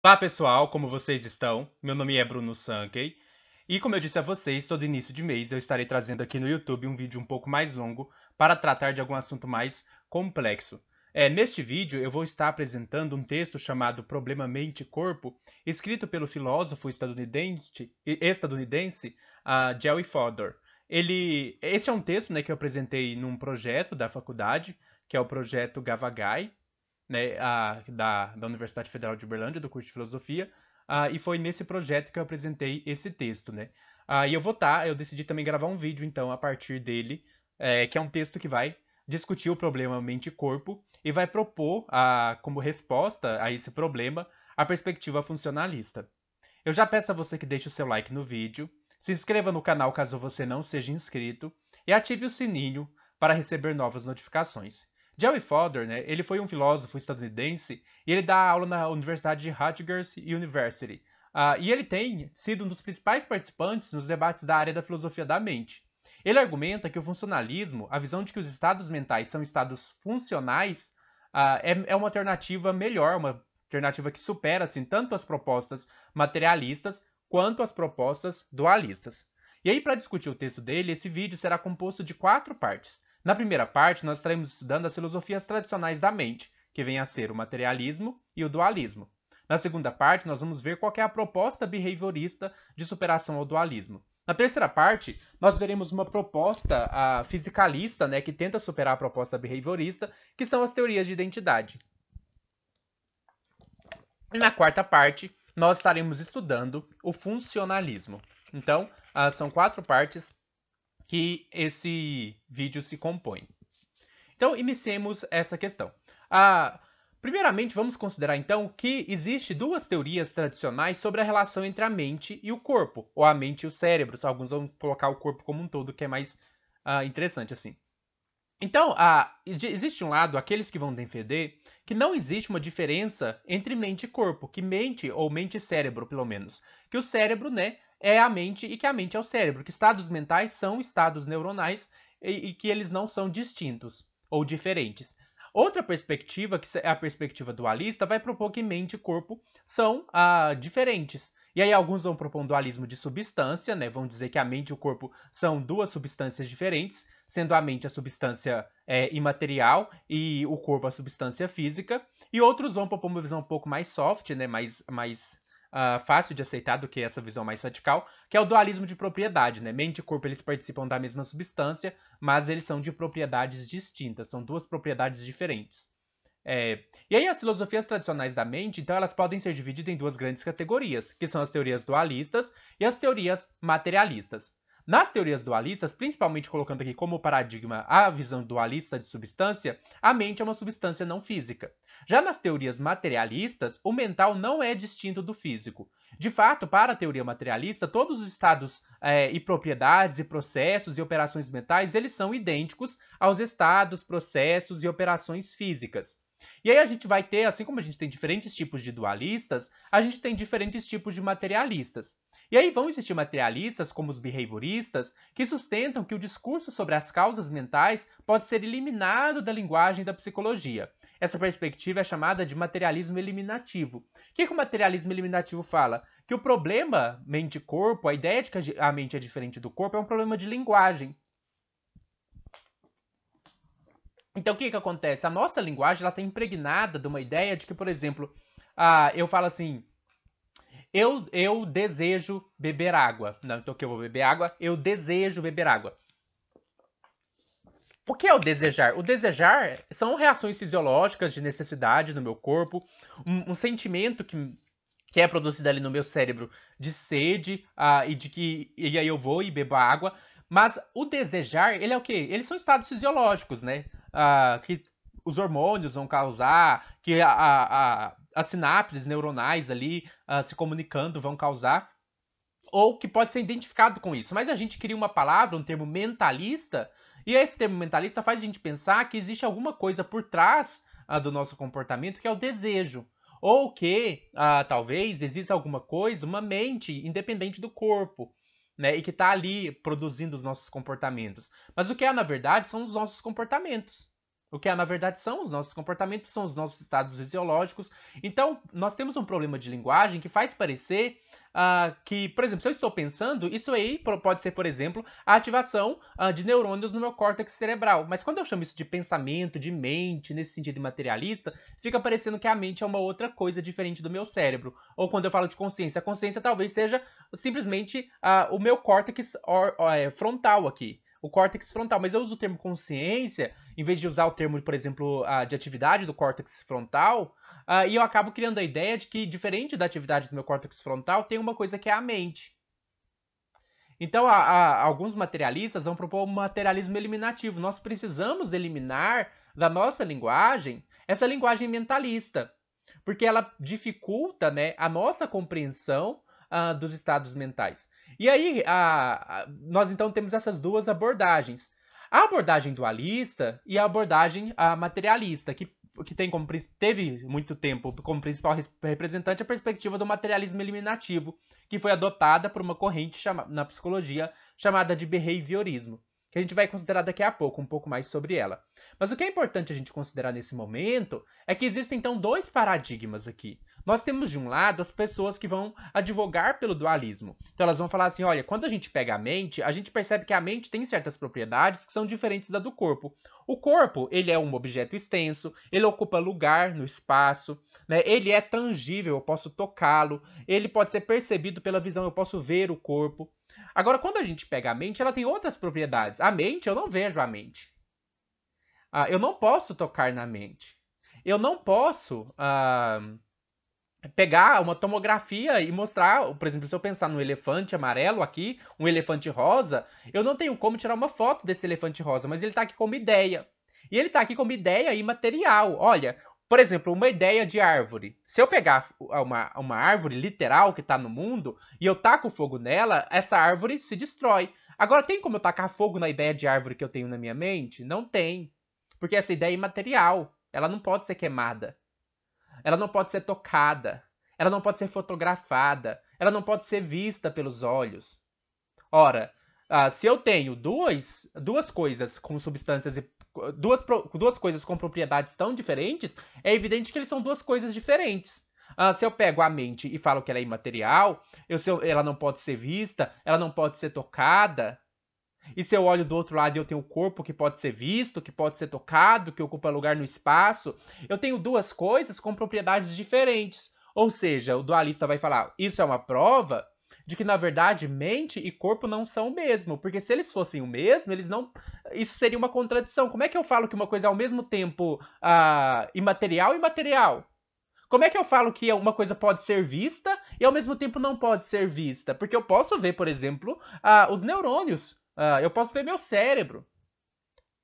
Olá pessoal, como vocês estão? Meu nome é Bruno Sankey e como eu disse a vocês, todo início de mês eu estarei trazendo aqui no YouTube um vídeo um pouco mais longo para tratar de algum assunto mais complexo. É, neste vídeo eu vou estar apresentando um texto chamado Problema Mente-Corpo, escrito pelo filósofo estadunidense, estadunidense uh, Jerry Fodor. Ele, esse é um texto né, que eu apresentei num projeto da faculdade, que é o projeto Gavagai, né, a, da, da Universidade Federal de Uberlândia, do curso de Filosofia, ah, e foi nesse projeto que eu apresentei esse texto, né? Ah, e eu vou estar, tá, eu decidi também gravar um vídeo, então, a partir dele, é, que é um texto que vai discutir o problema mente-corpo e vai propor, a como resposta a esse problema, a perspectiva funcionalista. Eu já peço a você que deixe o seu like no vídeo, se inscreva no canal caso você não seja inscrito e ative o sininho para receber novas notificações. Jerry Fodor, né, ele foi um filósofo estadunidense e ele dá aula na Universidade de Rutgers University. Uh, e ele tem sido um dos principais participantes nos debates da área da filosofia da mente. Ele argumenta que o funcionalismo, a visão de que os estados mentais são estados funcionais, uh, é, é, uma alternativa melhor, uma alternativa que supera assim, tanto as propostas materialistas quanto as propostas dualistas. E aí, para discutir o texto dele, esse vídeo será composto de quatro partes. Na primeira parte, nós estaremos estudando as filosofias tradicionais da mente, que vêm a ser o materialismo e o dualismo. Na segunda parte, nós vamos ver qual é a proposta behaviorista de superação ao dualismo. Na terceira parte, nós veremos uma proposta a, fisicalista, né, que tenta superar a proposta behaviorista, que são as teorias de identidade. E na quarta parte, nós estaremos estudando o funcionalismo. Então, ah, são quatro partes que esse vídeo se compõe. Então, iniciemos essa questão. Ah, primeiramente, vamos considerar então que existem duas teorias tradicionais sobre a relação entre a mente e o corpo, ou a mente e o cérebro. Alguns vão colocar o corpo como um todo, que é mais ah, interessante assim. Então, ah, existe um lado, aqueles que vão defender, que não existe uma diferença entre mente e corpo, que mente, ou mente e cérebro, pelo menos, que o cérebro, né, é a mente e que a mente é o cérebro, que estados mentais são estados neuronais e, e que eles não são distintos ou diferentes. Outra perspectiva, que é a perspectiva dualista, vai propor que mente e corpo são ah, diferentes. E aí alguns vão propor um dualismo de substância, né? Vão dizer que a mente e o corpo são duas substâncias diferentes, sendo a mente a substância é, imaterial e o corpo a substância física. E outros vão propor uma visão um pouco mais soft, né? Mais, mais uh, fácil de aceitar do que essa visão mais radical, que é o dualismo de propriedade, né? Mente e corpo eles participam da mesma substância, mas eles são de propriedades distintas, são duas propriedades diferentes. É... E aí as filosofias tradicionais da mente, então, elas podem ser divididas em duas grandes categorias, que são as teorias dualistas e as teorias materialistas. Nas teorias dualistas, principalmente colocando aqui como paradigma a visão dualista de substância, a mente é uma substância não física. Já nas teorias materialistas, o mental não é distinto do físico. De fato, para a teoria materialista, todos os estados é, e propriedades e processos e operações mentais, eles são idênticos aos estados, processos e operações físicas. E aí a gente vai ter, assim como a gente tem diferentes tipos de dualistas, a gente tem diferentes tipos de materialistas. E aí vão existir materialistas, como os behavioristas, que sustentam que o discurso sobre as causas mentais pode ser eliminado da linguagem da psicologia. Essa perspectiva é chamada de materialismo eliminativo. O que, que o materialismo eliminativo fala? Que o problema mente-corpo, a ideia de que a mente é diferente do corpo, é um problema de linguagem. Então o que, que acontece? A nossa linguagem ela está impregnada de uma ideia de que, por exemplo, eu falo assim, eu, eu desejo beber água. Não, então que eu vou beber água, eu desejo beber água. O que é o desejar? O desejar são reações fisiológicas de necessidade no meu corpo, um, um sentimento que, que é produzido ali no meu cérebro de sede uh, e de que e aí eu vou e bebo água. Mas o desejar, ele é o quê? Eles são estados fisiológicos, né? Uh, que os hormônios vão causar, que a, a, a as sinapses neuronais ali uh, se comunicando vão causar, ou que pode ser identificado com isso. Mas a gente cria uma palavra, um termo mentalista, e esse termo mentalista faz a gente pensar que existe alguma coisa por trás ah, do nosso comportamento que é o desejo. Ou que ah, talvez exista alguma coisa, uma mente independente do corpo, né? E que está ali produzindo os nossos comportamentos. Mas o que é, na verdade, são os nossos comportamentos. O que é, na verdade, são os nossos comportamentos, são os nossos estados fisiológicos. Então, nós temos um problema de linguagem que faz parecer ah, que, por exemplo, se eu estou pensando, isso aí pode ser, por exemplo, a ativação ah, de neurônios no meu córtex cerebral. Mas quando eu chamo isso de pensamento, de mente, nesse sentido materialista, fica parecendo que a mente é uma outra coisa diferente do meu cérebro. Ou quando eu falo de consciência, a consciência talvez seja simplesmente ah, o meu córtex or, or, é, frontal aqui o córtex frontal. Mas eu uso o termo consciência, em vez de usar o termo, por exemplo, de atividade do córtex frontal, Uh, e eu acabo criando a ideia de que, diferente da atividade do meu córtex frontal, tem uma coisa que é a mente. Então, a, a, alguns materialistas vão propor um materialismo eliminativo. Nós precisamos eliminar da nossa linguagem essa linguagem mentalista, porque ela dificulta né, a nossa compreensão uh, dos estados mentais. E aí, a, nós então temos essas duas abordagens. A abordagem dualista e a abordagem ah, materialista, que que tem como teve muito tempo como principal representante é a perspectiva do materialismo eliminativo, que foi adotada por uma corrente chama, na psicologia chamada de behaviorismo, que a gente vai considerar daqui a pouco um pouco mais sobre ela. Mas o que é importante a gente considerar nesse momento é que existem então dois paradigmas aqui. Nós temos de um lado as pessoas que vão advogar pelo dualismo. Então elas vão falar assim: olha, quando a gente pega a mente, a gente percebe que a mente tem certas propriedades que são diferentes da do corpo. O corpo, ele é um objeto extenso, ele ocupa lugar no espaço, né? ele é tangível, eu posso tocá-lo, ele pode ser percebido pela visão, eu posso ver o corpo. Agora, quando a gente pega a mente, ela tem outras propriedades. A mente, eu não vejo a mente. Ah, eu não posso tocar na mente. Eu não posso. Ah, pegar uma tomografia e mostrar, por exemplo, se eu pensar no elefante amarelo aqui, um elefante rosa, eu não tenho como tirar uma foto desse elefante rosa, mas ele está aqui como ideia. E ele está aqui como ideia imaterial. Olha, por exemplo, uma ideia de árvore. Se eu pegar uma, uma árvore literal que está no mundo e eu taco fogo nela, essa árvore se destrói. Agora, tem como eu tacar fogo na ideia de árvore que eu tenho na minha mente? Não tem. Porque essa ideia é imaterial. Ela não pode ser queimada ela não pode ser tocada, ela não pode ser fotografada, ela não pode ser vista pelos olhos. Ora, ah, se eu tenho duas, duas coisas com substâncias e duas, duas coisas com propriedades tão diferentes, é evidente que eles são duas coisas diferentes. Ah, se eu pego a mente e falo que ela é imaterial, eu, eu, ela não pode ser vista, ela não pode ser tocada, e se eu olho do outro lado e eu tenho o corpo que pode ser visto, que pode ser tocado, que ocupa lugar no espaço, eu tenho duas coisas com propriedades diferentes. Ou seja, o dualista vai falar: isso é uma prova de que, na verdade, mente e corpo não são o mesmo. Porque se eles fossem o mesmo, eles não. Isso seria uma contradição. Como é que eu falo que uma coisa é ao mesmo tempo ah, imaterial e material? Como é que eu falo que uma coisa pode ser vista e ao mesmo tempo não pode ser vista? Porque eu posso ver, por exemplo, ah, os neurônios Uh, eu posso ver meu cérebro.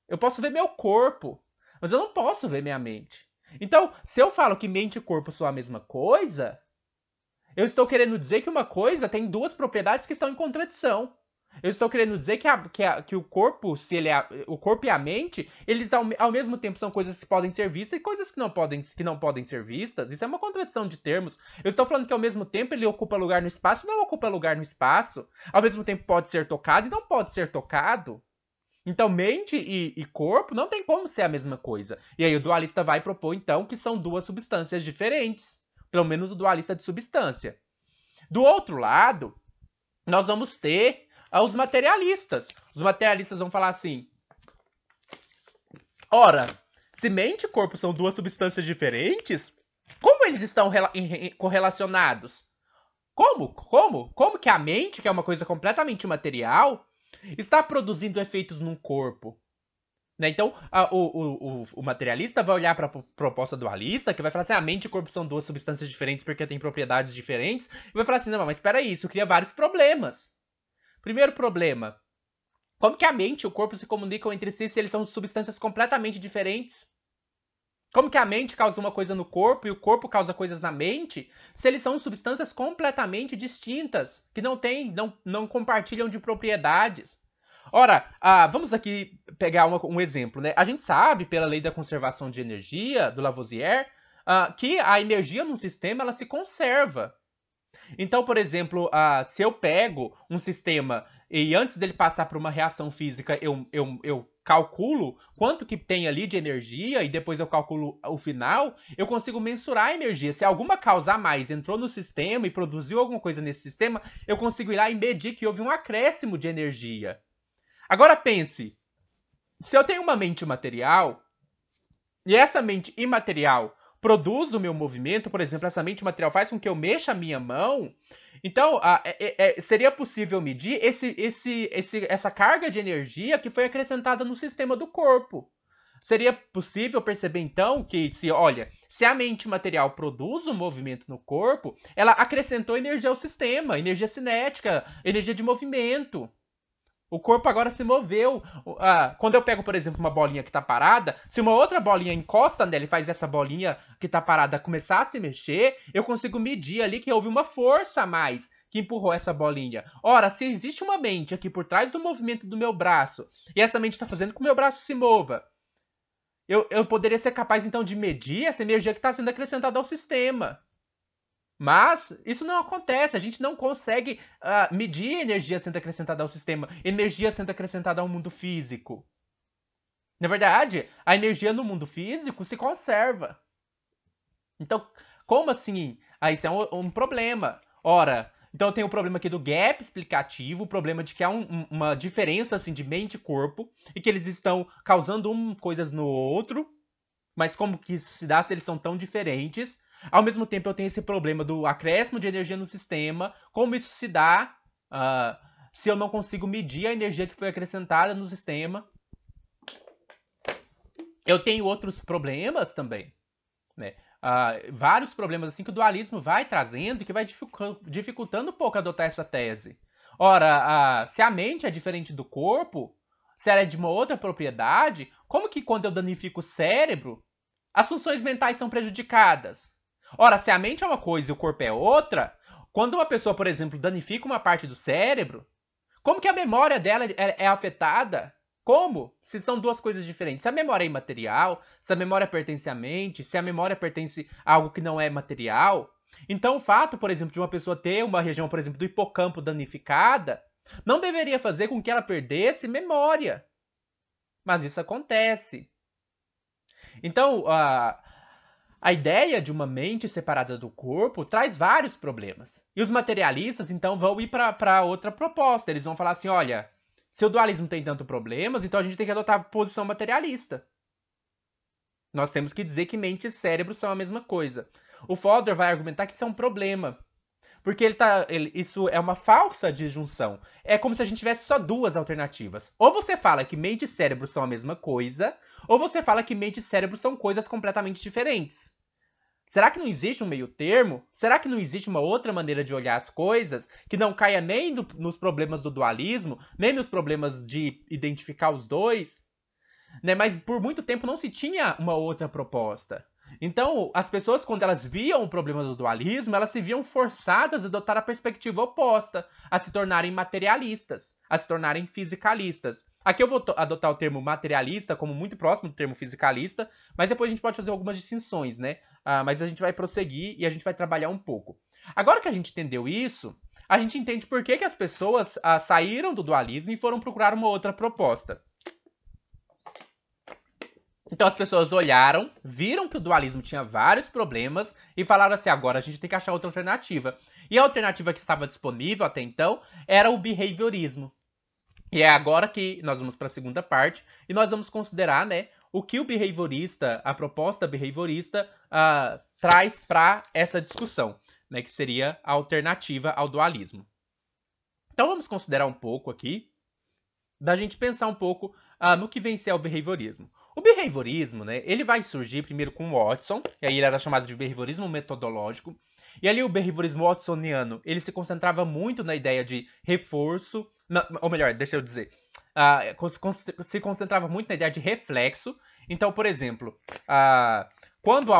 Eu posso ver meu corpo. Mas eu não posso ver minha mente. Então, se eu falo que mente e corpo são a mesma coisa, eu estou querendo dizer que uma coisa tem duas propriedades que estão em contradição. Eu estou querendo dizer que, a, que, a, que o corpo, se ele é, o corpo e a mente, eles ao, ao, mesmo tempo são coisas que podem ser vistas e coisas que não podem, que não podem ser vistas. Isso é uma contradição de termos. Eu estou falando que ao mesmo tempo ele ocupa lugar no espaço, não ocupa lugar no espaço. Ao mesmo tempo pode ser tocado e não pode ser tocado. Então, mente e, e corpo não tem como ser a mesma coisa. E aí o dualista vai propor então que são duas substâncias diferentes, pelo menos o dualista de substância. Do outro lado, nós vamos ter aos é materialistas. Os materialistas vão falar assim: ora, se mente e corpo são duas substâncias diferentes, como eles estão correlacionados? Como? Como? Como que a mente, que é uma coisa completamente material, está produzindo efeitos num corpo? Né? Então, a, o, o, o, materialista vai olhar para a proposta dualista, que vai falar assim: a ah, mente e o corpo são duas substâncias diferentes porque têm propriedades diferentes, e vai falar assim: não, mas espera aí, isso cria vários problemas. Primeiro problema. Como que a mente e o corpo se comunicam entre si se eles são substâncias completamente diferentes? Como que a mente causa uma coisa no corpo e o corpo causa coisas na mente, se eles são substâncias completamente distintas, que não têm, não, não compartilham de propriedades? Ora, ah, vamos aqui pegar uma, um exemplo, né? A gente sabe, pela lei da conservação de energia, do Lavoisier, ah, que a energia num sistema ela se conserva. Então, por exemplo, uh, se eu pego um sistema e antes dele passar por uma reação física, eu, eu, eu calculo quanto que tem ali de energia e depois eu calculo o final, eu consigo mensurar a energia. Se alguma causa a mais entrou no sistema e produziu alguma coisa nesse sistema, eu consigo ir lá e medir que houve um acréscimo de energia. Agora pense, se eu tenho uma mente material e essa mente imaterial produz o meu movimento, por exemplo, essa mente material faz com que eu mexa a minha mão. Então, a, a, é, a, é, é, seria possível medir esse, esse, esse, essa carga de energia que foi acrescentada no sistema do corpo. Seria possível perceber então que se, olha, se a mente material produz um movimento no corpo, ela acrescentou energia ao sistema, energia cinética, energia de movimento. O corpo agora se moveu. Ah, quando eu pego, por exemplo, uma bolinha que tá parada, se uma outra bolinha encosta nela e faz essa bolinha que tá parada começar a se mexer, eu consigo medir ali que houve uma força a mais que empurrou essa bolinha. Ora, se existe uma mente aqui por trás do movimento do meu braço, e essa mente está fazendo com que o meu braço se mova, eu, eu poderia ser capaz então de medir essa energia que está sendo acrescentada ao sistema. Mas isso não acontece, a gente não consegue uh, medir energia sendo acrescentada ao sistema, energia sendo acrescentada ao mundo físico. Na verdade, a energia no mundo físico se conserva. Então, como assim? Ah, isso é um, um problema. Ora, então tem o problema aqui do gap explicativo, o problema de que há um, uma diferença assim de mente e corpo e que eles estão causando um coisas no outro. Mas como que isso se dá se eles são tão diferentes? Ao mesmo tempo, eu tenho esse problema do acréscimo de energia no sistema, como isso se dá uh, se eu não consigo medir a energia que foi acrescentada no sistema. Eu tenho outros problemas também, né? Uh, vários problemas assim que o dualismo vai trazendo e que vai dificultando um pouco adotar essa tese. Ora, uh, se a mente é diferente do corpo, se ela é de uma outra propriedade, como que quando eu danifico o cérebro, as funções mentais são prejudicadas? Ora, se a mente é uma coisa e o corpo é outra, quando uma pessoa, por exemplo, danifica uma parte do cérebro, como que a memória dela é, é, afetada? Como? Se são duas coisas diferentes. Se a memória é imaterial, se a memória pertence à mente, se a memória pertence a algo que não é material. Então, o fato, por exemplo, de uma pessoa ter uma região, por exemplo, do hipocampo danificada, não deveria fazer com que ela perdesse memória. Mas isso acontece. Então, uh, a ideia de uma mente separada do corpo traz vários problemas. E os materialistas, então, vão ir para outra proposta. Eles vão falar assim: olha, se o dualismo tem tanto problemas, então a gente tem que adotar a posição materialista. Nós temos que dizer que mente e cérebro são a mesma coisa. O Fodor vai argumentar que isso é um problema, porque ele tá. Ele, isso é uma falsa disjunção. É como se a gente tivesse só duas alternativas. Ou você fala que mente e cérebro são a mesma coisa, ou você fala que mente e cérebro são coisas completamente diferentes. Será que não existe um meio termo? Será que não existe uma outra maneira de olhar as coisas que não caia nem do, nos problemas do dualismo, nem nos problemas de identificar os dois? Né? Mas por muito tempo não se tinha uma outra proposta. Então, as pessoas, quando elas viam o problema do dualismo, elas se viam forçadas a adotar a perspectiva oposta, a se tornarem materialistas, a se tornarem fisicalistas. Aqui eu vou adotar o termo materialista como muito próximo do termo fisicalista, mas depois a gente pode fazer algumas distinções, né? Ah, mas a gente vai prosseguir e a gente vai trabalhar um pouco. Agora que a gente entendeu isso, a gente entende por que, que as pessoas ah, saíram do dualismo e foram procurar uma outra proposta. Então as pessoas olharam, viram que o dualismo tinha vários problemas e falaram assim: agora a gente tem que achar outra alternativa. E a alternativa que estava disponível até então era o behaviorismo. E é agora que nós vamos para a segunda parte e nós vamos considerar, né, o que o behaviorista, a proposta behaviorista uh, traz para essa discussão, né, que seria a alternativa ao dualismo. Então vamos considerar um pouco aqui da gente pensar um pouco uh, no que vem ser o behaviorismo. O behaviorismo, né, ele vai surgir primeiro com Watson, e aí ele era chamado de behaviorismo metodológico. E ali o behaviorismo watsoniano, ele se concentrava muito na ideia de reforço, na, ou melhor, deixa eu dizer, uh, se concentrava muito na ideia de reflexo. Então, por exemplo, uh, quando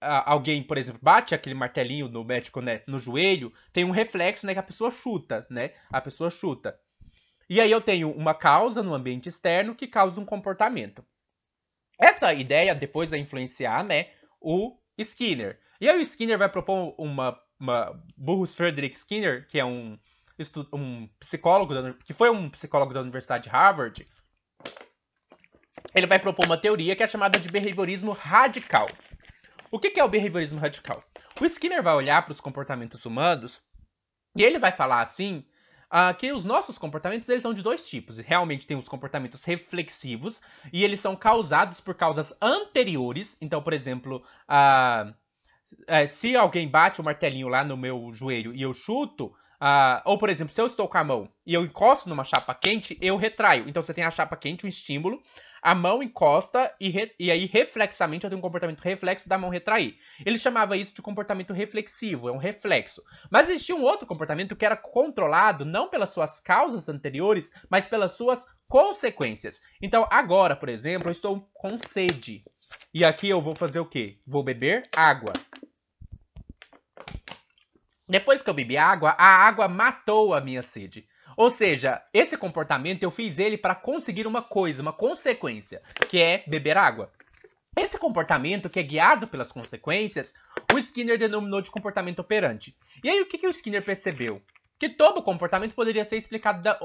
alguém, por exemplo, bate aquele martelinho no médico, né, no joelho, tem um reflexo, né, que a pessoa chuta, né? A pessoa chuta. E aí eu tenho uma causa no ambiente externo que causa um comportamento. Essa ideia depois vai influenciar, né, o Skinner. E aí o Skinner vai propor uma, uma Burroughs Frederick Skinner, que é um, um psicólogo da, que foi um psicólogo da Universidade de Harvard. Ele vai propor uma teoria que é chamada de behaviorismo radical. O que, que é o behaviorismo radical? O Skinner vai olhar para os comportamentos humanos e ele vai falar assim ah, que os nossos comportamentos eles são de dois tipos. Realmente tem os comportamentos reflexivos e eles são causados por causas anteriores. Então, por exemplo, ah, é, se alguém bate o martelinho lá no meu joelho e eu chuto, ah, ou, por exemplo, se eu estou com a mão e eu encosto numa chapa quente, eu retraio. Então você tem a chapa quente, um estímulo, a mão encosta e, re... e aí reflexamente eu tenho um comportamento reflexo da mão retrair. Ele chamava isso de comportamento reflexivo, é um reflexo. Mas existia um outro comportamento que era controlado não pelas suas causas anteriores, mas pelas suas consequências. Então agora, por exemplo, eu estou com sede. E aqui eu vou fazer o quê? Vou beber água. Depois que eu bebi água, a água matou a minha sede. Ou seja, esse comportamento eu fiz ele para conseguir uma coisa, uma consequência, que é beber água. Esse comportamento, que é guiado pelas consequências, o Skinner denominou de comportamento operante. E aí, o que, que o Skinner percebeu? Que todo comportamento poderia ser explicado da,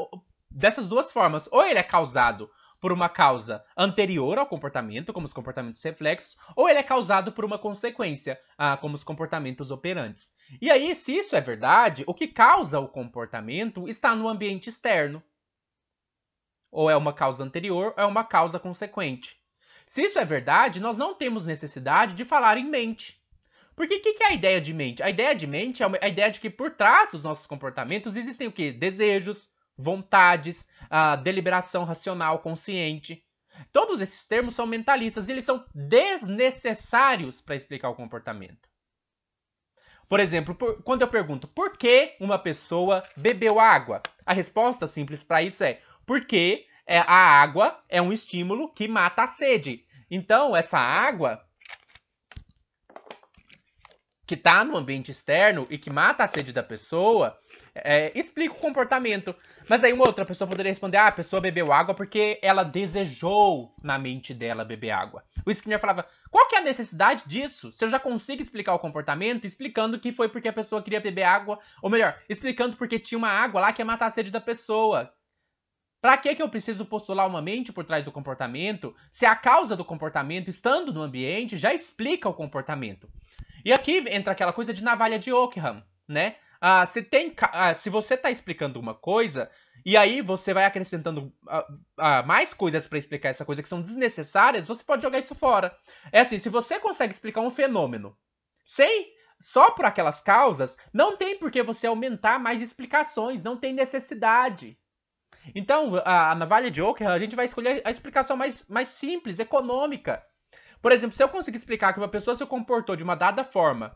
dessas duas formas. Ou ele é causado por uma causa anterior ao comportamento, como os comportamentos reflexos, ou ele é causado por uma consequência, ah, como os comportamentos operantes. E aí, se isso é verdade, o que causa o comportamento está no ambiente externo. Ou é uma causa anterior, ou é uma causa consequente. Se isso é verdade, nós não temos necessidade de falar em mente. Porque o que, que, é a ideia de mente? A ideia de mente é a ideia de que por trás dos nossos comportamentos existem o quê? Desejos, vontades, a deliberação racional consciente. Todos esses termos são mentalistas e eles são desnecessários para explicar o comportamento. Por exemplo, por, quando eu pergunto por que uma pessoa bebeu água, a resposta simples para isso é porque é, a água é um estímulo que mata a sede. Então, essa água que está no ambiente externo e que mata a sede da pessoa, é, explica o comportamento. Mas aí uma outra pessoa poderia responder: ah, a pessoa bebeu água porque ela desejou na mente dela beber água. O Skinner falava: qual que é a necessidade disso? Se eu já consigo explicar o comportamento, explicando que foi porque a pessoa queria beber água, ou melhor, explicando porque tinha uma água lá que ia matar a sede da pessoa. Para que que eu preciso postular uma mente por trás do comportamento, se a causa do comportamento, estando no ambiente, já explica o comportamento? E aqui entra aquela coisa de navalha de Ockham, né? Ah, se, tem, ah, se você está explicando uma coisa, e aí você vai acrescentando uh, uh, mais coisas para explicar essa coisa que são desnecessárias, você pode jogar isso fora. É assim, se você consegue explicar um fenômeno sem só por aquelas causas, não tem por que você aumentar mais explicações, não tem necessidade. Então, a, na Vale de Ocker, a gente vai escolher a explicação mais, mais simples, econômica. Por exemplo, se eu conseguir explicar que uma pessoa se comportou de uma dada forma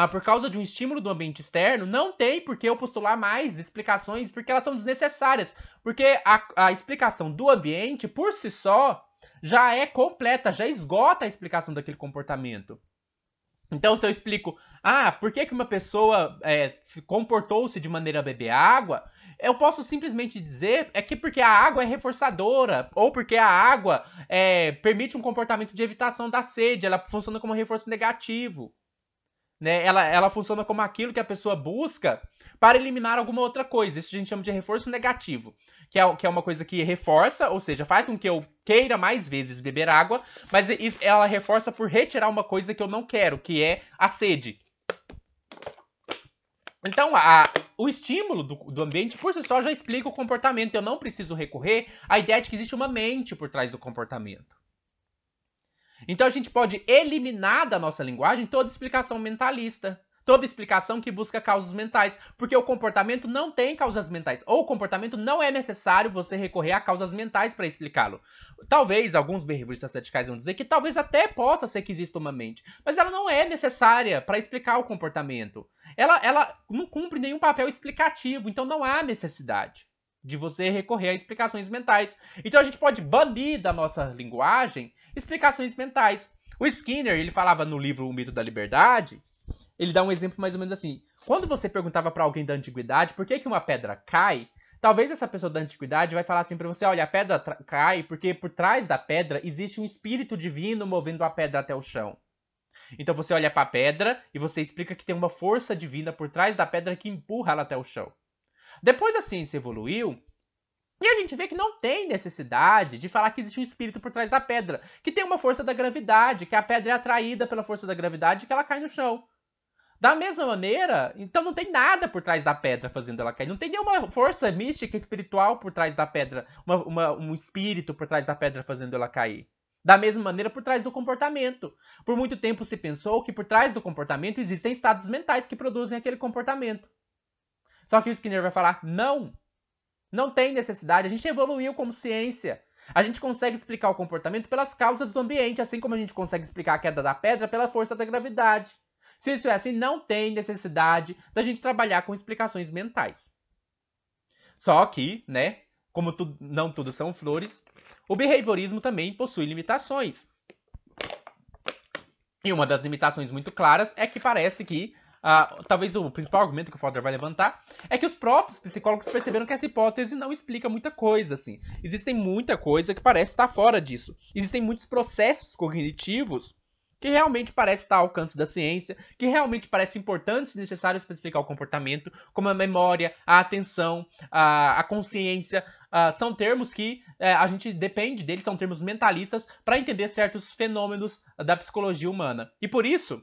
ah, por causa de um estímulo do ambiente externo, não tem por que eu postular mais explicações, porque elas são desnecessárias. Porque a, a explicação do ambiente, por si só, já é completa, já esgota a explicação daquele comportamento. Então, se eu explico, ah, por que, que uma pessoa é, comportou-se de maneira a beber água, eu posso simplesmente dizer é que porque a água é reforçadora, ou porque a água é, permite um comportamento de evitação da sede, ela funciona como reforço negativo. Né? Ela, ela funciona como aquilo que a pessoa busca para eliminar alguma outra coisa. Isso a gente chama de reforço negativo, que é, que é uma coisa que reforça, ou seja, faz com que eu queira mais vezes beber água, mas é ela reforça por retirar uma coisa que eu não quero, que é a sede. Então, a, o estímulo do, do, ambiente por si só já explica o comportamento. Eu não preciso recorrer à ideia de que existe uma mente por trás do comportamento. Então a gente pode eliminar da nossa linguagem toda explicação mentalista, toda explicação que busca causas mentais, porque o comportamento não tem causas mentais, ou o comportamento não é necessário você recorrer a causas mentais para explicá-lo. Talvez alguns behavioristas radicais vão dizer que talvez até possa ser que exista uma mente, mas ela não é necessária para explicar o comportamento. Ela, ela não cumpre nenhum papel explicativo, então não há necessidade de você recorrer a explicações mentais. Então a gente pode banir da nossa linguagem explicações mentais. O Skinner, ele falava no livro O Mito da Liberdade, ele dá um exemplo mais ou menos assim. Quando você perguntava para alguém da antiguidade por que, que uma pedra cai, talvez essa pessoa da antiguidade vai falar assim para você: olha, a pedra cai porque por trás da pedra existe um espírito divino movendo a pedra até o chão. Então você olha para a pedra e você explica que tem uma força divina por trás da pedra que empurra ela até o chão. Depois a ciência evoluiu e a gente vê que não tem necessidade de falar que existe um espírito por trás da pedra, que tem uma força da gravidade, que a pedra é atraída pela força da gravidade e que ela cai no chão. Da mesma maneira, então não tem nada por trás da pedra fazendo ela cair. Não tem nenhuma força mística espiritual por trás da pedra, uma, uma, um espírito por trás da pedra fazendo ela cair. Da mesma maneira, por trás do comportamento. Por muito tempo se pensou que por trás do comportamento existem estados mentais que produzem aquele comportamento. Só que o Skinner vai falar: não, não tem necessidade. A gente evoluiu como ciência. A gente consegue explicar o comportamento pelas causas do ambiente, assim como a gente consegue explicar a queda da pedra pela força da gravidade. Se isso é assim, não tem necessidade da gente trabalhar com explicações mentais. Só que, né, como tu, não tudo são flores, o behaviorismo também possui limitações. E uma das limitações muito claras é que parece que ah, talvez o principal argumento que o Fodor vai levantar é que os próprios psicólogos perceberam que essa hipótese não explica muita coisa, assim. Existem muita coisa que parece estar fora disso. Existem muitos processos cognitivos que realmente parece estar ao alcance da ciência, que realmente parece importantes e necessários para explicar o comportamento, como a memória, a atenção, a, a consciência. são termos que é, a gente depende deles, são termos mentalistas, para entender certos fenômenos da psicologia humana. E por isso,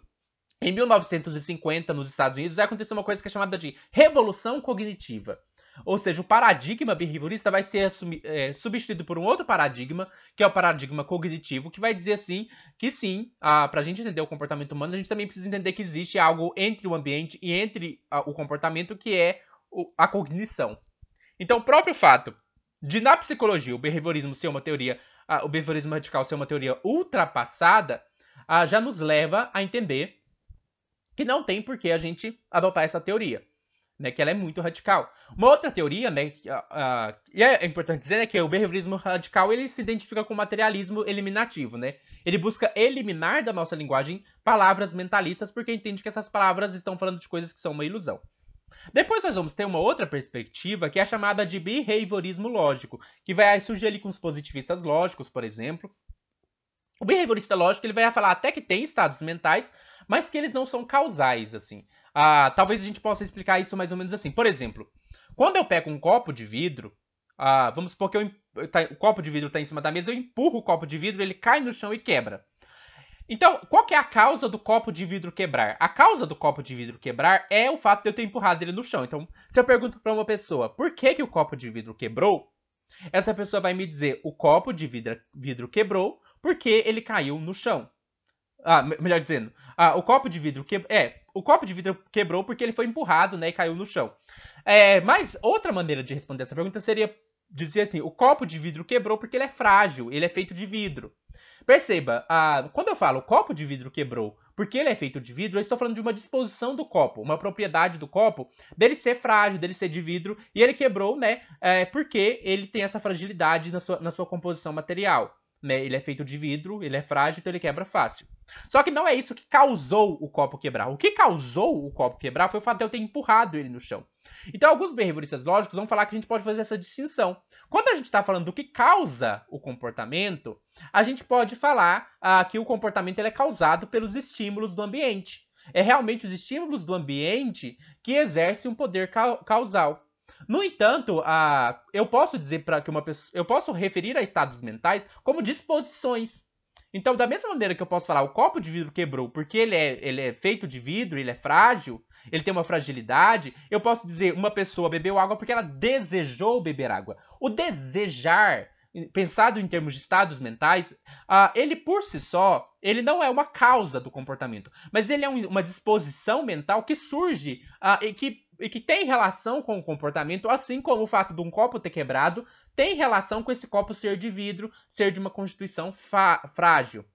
em 1950, nos Estados Unidos, aconteceu uma coisa que é chamada de revolução cognitiva. Ou seja, o paradigma behaviorista vai ser é, substituído por um outro paradigma, que é o paradigma cognitivo, que vai dizer assim que sim, para a gente entender o comportamento humano, a gente também precisa entender que existe algo entre o ambiente e entre o comportamento que é o, a cognição. Então, o próprio fato de na psicologia o behaviorismo ser uma teoria, o behaviorismo radical ser uma teoria ultrapassada, já nos leva a entender que não tem por que a gente adotar essa teoria, né, que ela é muito radical. Uma outra teoria, né, que, uh, ah, ah, e é importante dizer, né, que o behaviorismo radical ele se identifica com o materialismo eliminativo, né? Ele busca eliminar da nossa linguagem palavras mentalistas porque entende que essas palavras estão falando de coisas que são uma ilusão. Depois nós vamos ter uma outra perspectiva, que é a chamada de behaviorismo lógico, que vai surgir ali com os positivistas lógicos, por exemplo. O behaviorista lógico ele vai falar até que tem estados mentais, mas que eles não são causais, assim. Ah, talvez a gente possa explicar isso mais ou menos assim. Por exemplo, quando eu pego um copo de vidro, ah, vamos supor que eu, tá, o copo de vidro está em cima da mesa, eu empurro o copo de vidro, ele cai no chão e quebra. Então, qual que é a causa do copo de vidro quebrar? A causa do copo de vidro quebrar é o fato de eu ter empurrado ele no chão. Então, se eu pergunto para uma pessoa por que, que o copo de vidro quebrou, essa pessoa vai me dizer o copo de vidro, vidro quebrou porque ele caiu no chão. Ah, melhor dizendo. Ah, o copo de vidro que... É, o copo de vidro quebrou porque ele foi empurrado, né? E caiu no chão. É, mas outra maneira de responder essa pergunta seria dizer assim: o copo de vidro quebrou porque ele é frágil, ele é feito de vidro. Perceba, ah, quando eu falo o copo de vidro quebrou porque ele é feito de vidro, eu estou falando de uma disposição do copo, uma propriedade do copo, dele ser frágil, dele ser de vidro, e ele quebrou, né? É, porque ele tem essa fragilidade na sua, na sua composição material né? Ele é feito de vidro, ele é frágil, então ele quebra fácil. Só que não é isso que causou o copo quebrar. O que causou o copo quebrar foi o fato de eu ter empurrado ele no chão. Então, alguns behavioristas lógicos vão falar que a gente pode fazer essa distinção. Quando a gente está falando do que causa o comportamento, a gente pode falar ah, que o comportamento é causado pelos estímulos do ambiente. É realmente os estímulos do ambiente que exercem um poder causal. No entanto, a, eu posso dizer para que uma pessoa, eu posso referir a estados mentais como disposições. Então, da mesma maneira que eu posso falar o copo de vidro quebrou porque ele é, ele é feito de vidro, ele é frágil, ele tem uma fragilidade, eu posso dizer uma pessoa bebeu água porque ela desejou beber água. O desejar, pensado em termos de estados mentais, uh, ele por si só, ele não é uma causa do comportamento, mas ele é um, uma disposição mental que surge uh, e que e que tem relação com o comportamento, assim como o fato de um copo ter quebrado, tem relação com esse copo ser de vidro, ser de uma constituição frágil.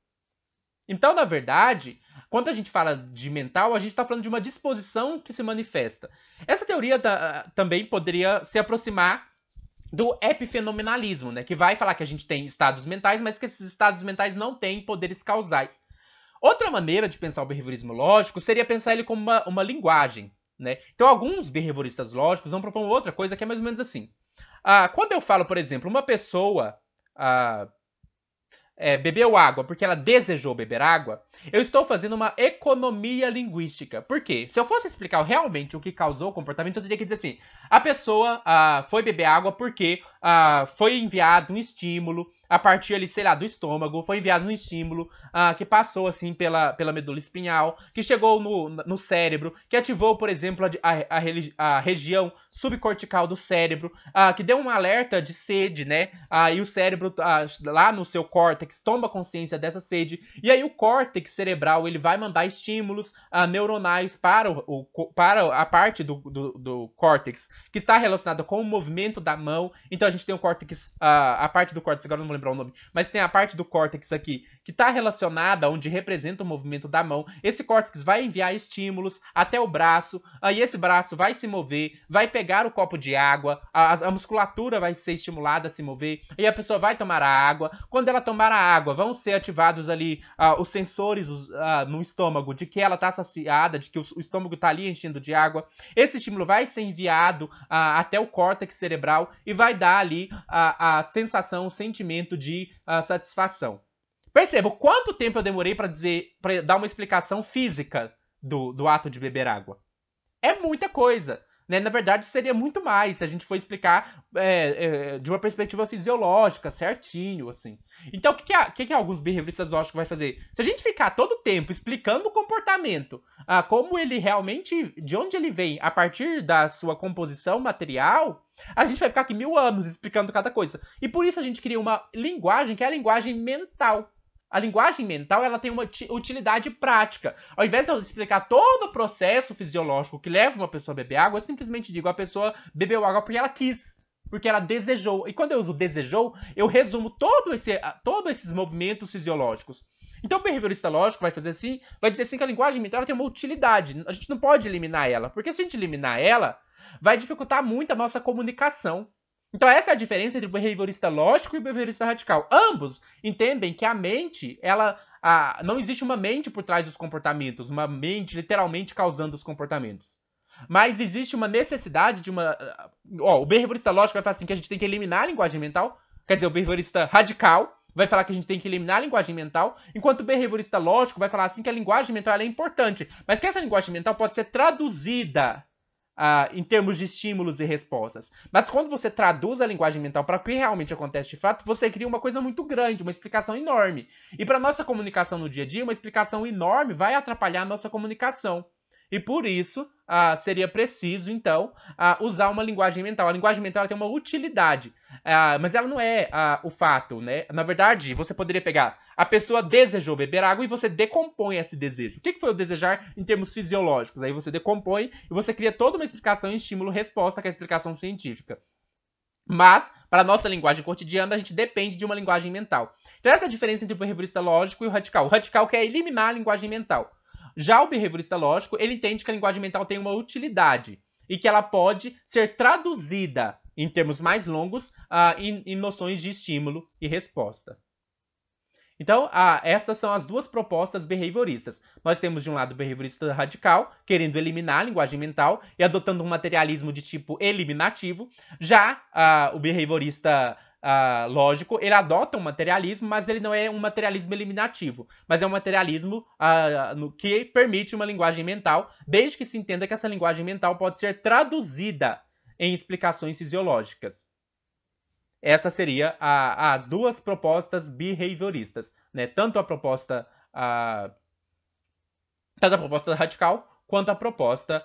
Então, na verdade, quando a gente fala de mental, a gente está falando de uma disposição que se manifesta. Essa teoria da, também poderia se aproximar do epifenomenalismo, né? Que vai falar que a gente tem estados mentais, mas que esses estados mentais não têm poderes causais. Outra maneira de pensar o behaviorismo lógico seria pensar ele como uma, uma linguagem. Né? Então, alguns behavioristas lógicos vão propor outra coisa que é mais ou menos assim. Ah, quando eu falo, por exemplo, uma pessoa ah, é, bebeu água porque ela desejou beber água, eu estou fazendo uma economia linguística. Por quê? Se eu fosse explicar realmente o que causou o comportamento, eu teria que dizer assim: a pessoa ah, foi beber água porque ah, foi enviado um estímulo a partir ali, sei lá, do estômago, foi enviado no estímulo, ah, que passou assim pela, pela medula espinhal, que chegou no, no cérebro, que ativou, por exemplo, a, a, a região subcortical do cérebro, ah, que deu um alerta de sede, né? Aí o cérebro, ah, lá no seu córtex, toma consciência dessa sede, e aí o córtex cerebral ele vai mandar estímulos neuronais para, o, o para a parte do, do, do, córtex que está relacionada com o movimento da mão. Então a gente tem o córtex, ah, a parte do córtex, agora não vou lembrar o nome. Mas tem a parte do córtex aqui que está relacionada, onde representa o movimento da mão. Esse córtex vai enviar estímulos até o braço, aí esse braço vai se mover, vai pegar o copo de água, a, a musculatura vai ser estimulada a se mover, e a pessoa vai tomar a água. Quando ela tomar a água, vão ser ativados ali uh, os sensores uh, no estômago de que ela está saciada, de que o, o estômago está ali enchendo de água. Esse estímulo vai ser enviado uh, até o córtex cerebral e vai dar ali a, a sensação, o sentimento de satisfação. Percebo quanto tempo eu demorei para dizer, para dar uma explicação física do, do ato de beber água. É muita coisa. Né? Na verdade, seria muito mais se a gente for explicar é, é, de uma perspectiva fisiológica, certinho, assim. Então, o que, que, a, que, que alguns behavioristas lógicos vai fazer? Se a gente ficar todo o tempo explicando o comportamento, ah, como ele realmente, de onde ele vem, a partir da sua composição material, a gente vai ficar aqui mil anos explicando cada coisa. E por isso a gente cria uma linguagem que é a linguagem mental. A linguagem mental ela tem uma utilidade prática. Ao invés de eu explicar todo o processo fisiológico que leva uma pessoa a beber água, eu simplesmente digo a pessoa bebeu água porque ela quis, porque ela desejou. E quando eu uso desejou, eu resumo todo esse, todos esses movimentos fisiológicos. Então o behaviorista lógico vai fazer assim, vai dizer assim que a linguagem mental tem uma utilidade. A gente não pode eliminar ela, porque se a gente eliminar ela, vai dificultar muito a nossa comunicação. Então essa é a diferença entre o behaviorista lógico e o behaviorista radical. Ambos entendem que a mente, ela a, não existe uma mente por trás dos comportamentos, uma mente literalmente causando os comportamentos. Mas existe uma necessidade de uma. Ah, ó, o behaviorista lógico vai falar assim que a gente tem que eliminar a linguagem mental. Quer dizer, o behaviorista radical vai falar que a gente tem que eliminar a linguagem mental, enquanto o behaviorista lógico vai falar assim que a linguagem mental é importante, mas que essa linguagem mental pode ser traduzida ah, em termos de estímulos e respostas. Mas quando você traduz a linguagem mental para o que realmente acontece de fato, você cria uma coisa muito grande, uma explicação enorme. E para nossa comunicação no dia a dia, uma explicação enorme vai atrapalhar a nossa comunicação. E por isso, ah, seria preciso, então, ah, usar uma linguagem mental. A linguagem mental tem uma utilidade, ah, mas ela não é o fato, né? Na verdade, você poderia pegar a pessoa desejou beber água e você decompõe esse desejo. O que, que foi o desejar em termos fisiológicos? Aí você decompõe e você cria toda uma explicação em estímulo-resposta, que é a explicação científica. Mas, para a nossa linguagem cotidiana, a gente depende de uma linguagem mental. Então, essa é a diferença entre o behaviorista lógico e o radical. O radical quer eliminar a linguagem mental. Já o behaviorista lógico, ele entende que a linguagem mental tem uma utilidade e que ela pode ser traduzida em termos mais longos uh, em, em, noções de estímulo e resposta. Então, uh, essas são as duas propostas behavioristas. Nós temos, de um lado, o behaviorista radical, querendo eliminar a linguagem mental e adotando um materialismo de tipo eliminativo. Já uh, o behaviorista ah, lógico, ele adota um materialismo, mas ele não é um materialismo eliminativo, mas é um materialismo ah, no, que permite uma linguagem mental, desde que se entenda que essa linguagem mental pode ser traduzida em explicações fisiológicas. Essa seria a, as duas propostas behavioristas, né? Tanto a proposta a, ah, tanto a proposta radical quanto a proposta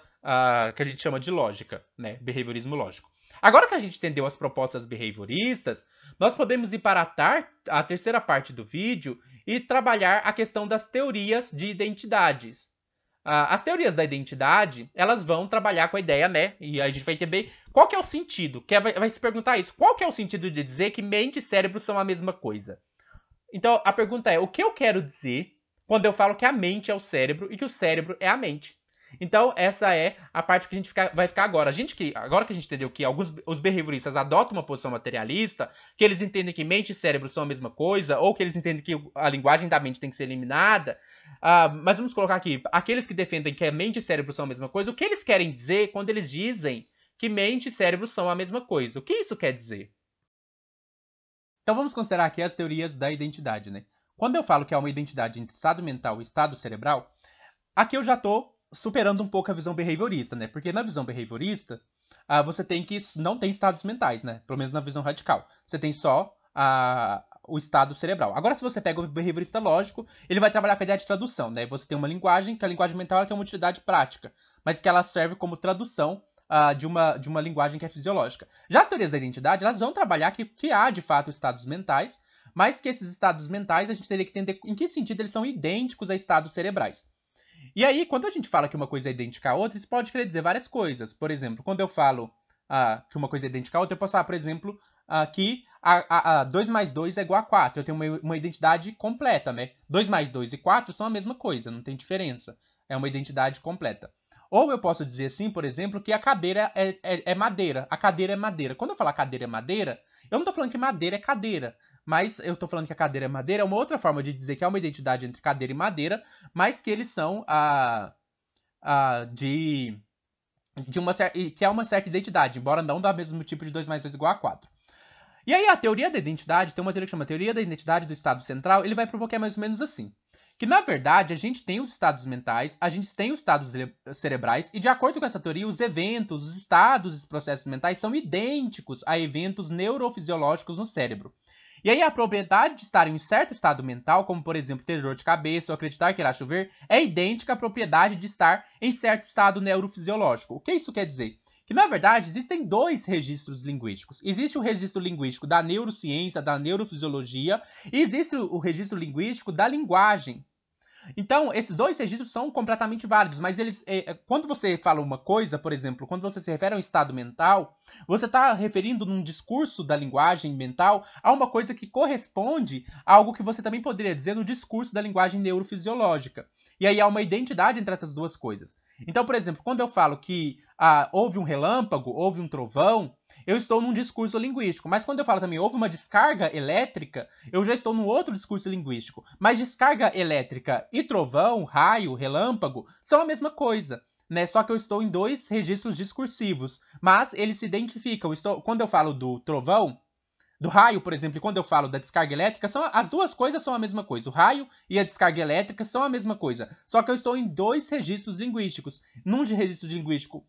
que a gente chama de lógica, né? Behaviorismo lógico. Agora que a gente entendeu as propostas behavioristas, nós podemos ir para a, a terceira parte do vídeo e trabalhar a questão das teorias de identidades. Ah, as teorias da identidade, elas vão trabalhar com a ideia, né? E a gente vai entender qual que é o sentido. Que é, vai se perguntar isso. Qual que é o sentido de dizer que mente e cérebro são a mesma coisa? Então, a pergunta é, o que eu quero dizer quando eu falo que a mente é o cérebro e que o cérebro é a mente? Então, essa é a parte que a gente fica, vai ficar agora. A gente que, agora que a gente entendeu que alguns os behavioristas adotam uma posição materialista, que eles entendem que mente e cérebro são a mesma coisa, ou que eles entendem que a linguagem da mente tem que ser eliminada. Uh, mas vamos colocar aqui, aqueles que defendem que mente e cérebro são a mesma coisa, o que eles querem dizer quando eles dizem que mente e cérebro são a mesma coisa? O que isso quer dizer? Então vamos considerar aqui as teorias da identidade, né? Quando eu falo que há uma identidade entre estado mental e estado cerebral, aqui eu já estou superando um pouco a visão behaviorista, né? Porque na visão behaviorista, ah, você tem que não tem estados mentais, né? Pelo menos na visão radical. Você tem só ah, o estado cerebral. Agora, se você pega o behaviorista lógico, ele vai trabalhar com a ideia de tradução, né? Você tem uma linguagem, que a linguagem mental ela tem uma utilidade prática, mas que ela serve como tradução ah, de, uma, de uma linguagem que é fisiológica. Já as teorias da identidade, elas vão trabalhar que, que há, de fato, estados mentais, mas que esses estados mentais, a gente teria que entender em que sentido eles são idênticos a estados cerebrais. E aí, quando a gente fala que uma coisa é idêntica à outra, isso pode querer dizer várias coisas. Por exemplo, quando eu falo ah, que uma coisa é idêntica à outra, eu posso falar, por exemplo, ah, que 2 mais 2 é igual a 4. Eu tenho uma, uma identidade completa, né? 2 mais 2 e 4 são a mesma coisa, não tem diferença. É uma identidade completa. Ou eu posso dizer assim, por exemplo, que a cadeira é, é, é madeira. A cadeira é madeira. Quando eu falar cadeira é madeira, eu não estou falando que madeira é cadeira, mas eu tô falando que a cadeira é madeira, é uma outra forma de dizer que há é uma identidade entre cadeira e madeira, mas que eles são a. Ah, a ah, de. de uma que é uma certa identidade, embora não da mesmo tipo de 2 mais 2 igual a 4. E aí a teoria da identidade, tem uma teoria que chama teoria da identidade do estado central, ele vai provocar mais ou menos assim. Que na verdade a gente tem os estados mentais, a gente tem os estados cerebrais, e de acordo com essa teoria, os eventos, os estados, os processos mentais são idênticos a eventos neurofisiológicos no cérebro. E aí a propriedade de estar em certo estado mental, como por exemplo ter dor de cabeça ou acreditar que irá chover, é idêntica à propriedade de estar em certo estado neurofisiológico. O que isso quer dizer? que na verdade existem dois registros linguísticos. Existe o registro linguístico da neurociência, da neurofisiologia, e existe o registro linguístico da linguagem, então, esses dois registros são completamente válidos, mas eles, é, é, quando você fala uma coisa, por exemplo, quando você se refere a um estado mental, você está referindo num discurso da linguagem mental a uma coisa que corresponde a algo que você também poderia dizer no discurso da linguagem neurofisiológica. E aí há uma identidade entre essas duas coisas. Então, por exemplo, quando eu falo que ah, houve um relâmpago, houve um trovão, eu estou num discurso linguístico. Mas quando eu falo também houve uma descarga elétrica, eu já estou num outro discurso linguístico. Mas descarga elétrica e trovão, raio, relâmpago são a mesma coisa. Né? Só que eu estou em dois registros discursivos, mas eles se identificam. Estou, quando eu falo do trovão, do raio, por exemplo, e quando eu falo da descarga elétrica, são, as duas coisas são a mesma coisa. O raio e a descarga elétrica são a mesma coisa. Só que eu estou em dois registros linguísticos. Num de registro linguístico,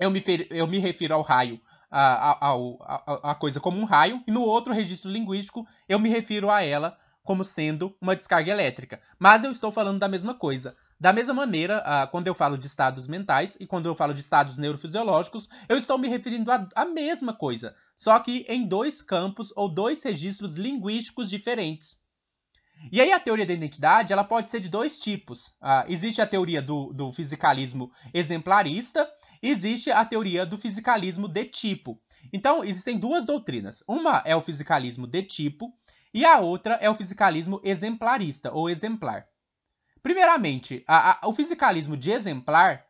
eu me, eu me refiro ao raio a, a, a, a coisa como um raio, e no outro registro linguístico eu me refiro a ela como sendo uma descarga elétrica. Mas eu estou falando da mesma coisa. Da mesma maneira, quando eu falo de estados mentais e quando eu falo de estados neurofisiológicos, eu estou me referindo à mesma coisa, só que em dois campos ou dois registros linguísticos diferentes. E aí a teoria da identidade ela pode ser de dois tipos. Ah, existe a teoria do, do fisicalismo exemplarista, existe a teoria do fisicalismo de tipo. Então, existem duas doutrinas. Uma é o fisicalismo de tipo e a outra é o fisicalismo exemplarista ou exemplar. Primeiramente, a, a, o fisicalismo de exemplar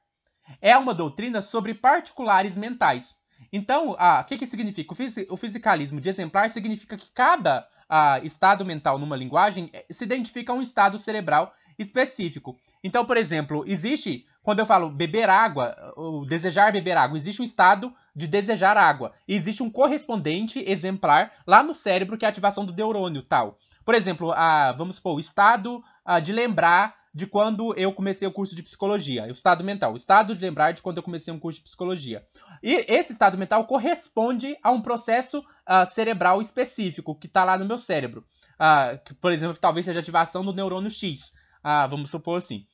é uma doutrina sobre particulares mentais. Então, o que, que significa? O, fisi, o fisicalismo de exemplar significa que cada a estado mental numa linguagem eh, se identifica um estado cerebral específico. Então, por exemplo, existe, quando eu falo beber água, ou desejar beber água, existe um estado de desejar água. E existe um correspondente exemplar lá no cérebro que é a ativação do neurônio tal. Por exemplo, a, vamos supor, o estado a, ah, de lembrar de quando eu comecei o curso de psicologia, o estado mental, o estado de lembrar de quando eu comecei um curso de psicologia. E esse estado mental corresponde a um processo uh, cerebral específico que está lá no meu cérebro. Uh, que, por exemplo, talvez seja ativação do neurônio X. Uh, vamos supor assim.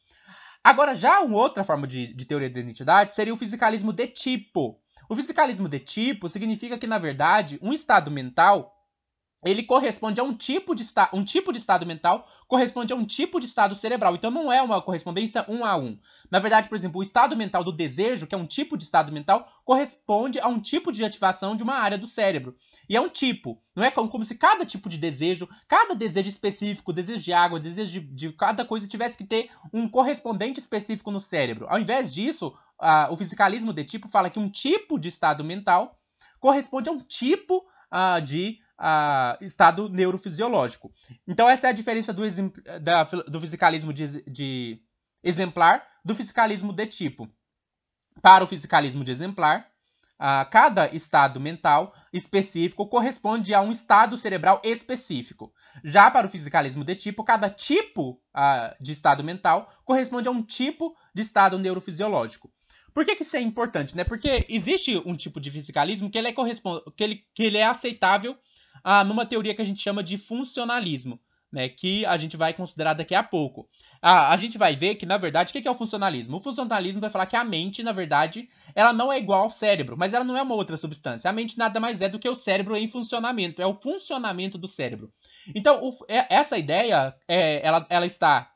Agora, já uma outra forma de, de teoria da identidade seria o fisicalismo de tipo. O fisicalismo de tipo significa que, na verdade, um estado mental ele corresponde a um tipo de estado, um tipo de estado mental corresponde a um tipo de estado cerebral. Então não é uma correspondência um a um. Na verdade, por exemplo, o estado mental do desejo, que é um tipo de estado mental, corresponde a um tipo de ativação de uma área do cérebro. E é um tipo. Não é como, como se cada tipo de desejo, cada desejo específico, desejo de água, desejo de, de cada coisa, tivesse que ter um correspondente específico no cérebro. Ao invés disso, a, o fisicalismo de tipo fala que um tipo de estado mental corresponde a um tipo a, de estado neurofisiológico. Então, essa é a diferença do, da, do fisicalismo de, de exemplar do fisicalismo de tipo. Para o fisicalismo de exemplar, ah, cada estado mental específico corresponde a um estado cerebral específico. Já para o fisicalismo de tipo, cada tipo de estado mental corresponde a um tipo de estado neurofisiológico. Por que, que isso é importante, né? Porque existe um tipo de fisicalismo que ele é, correspond... que ele, que ele é aceitável ah, numa teoria que a gente chama de funcionalismo né, que a gente vai considerar daqui a pouco. Ah, a gente vai ver que, na verdade, o que é o funcionalismo? O funcionalismo vai falar que a mente, na verdade, ela não é igual ao cérebro, mas ela não é uma outra substância. A mente nada mais é do que o cérebro em funcionamento, é o funcionamento do cérebro. Então, o, é, essa ideia, é, ela, ela está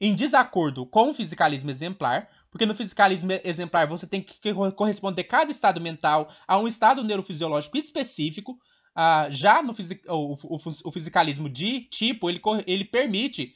em desacordo com o fisicalismo exemplar, porque no fisicalismo exemplar você tem que corresponder cada estado mental a um estado neurofisiológico específico, já no o, o, fisicalismo de tipo, ele, ele permite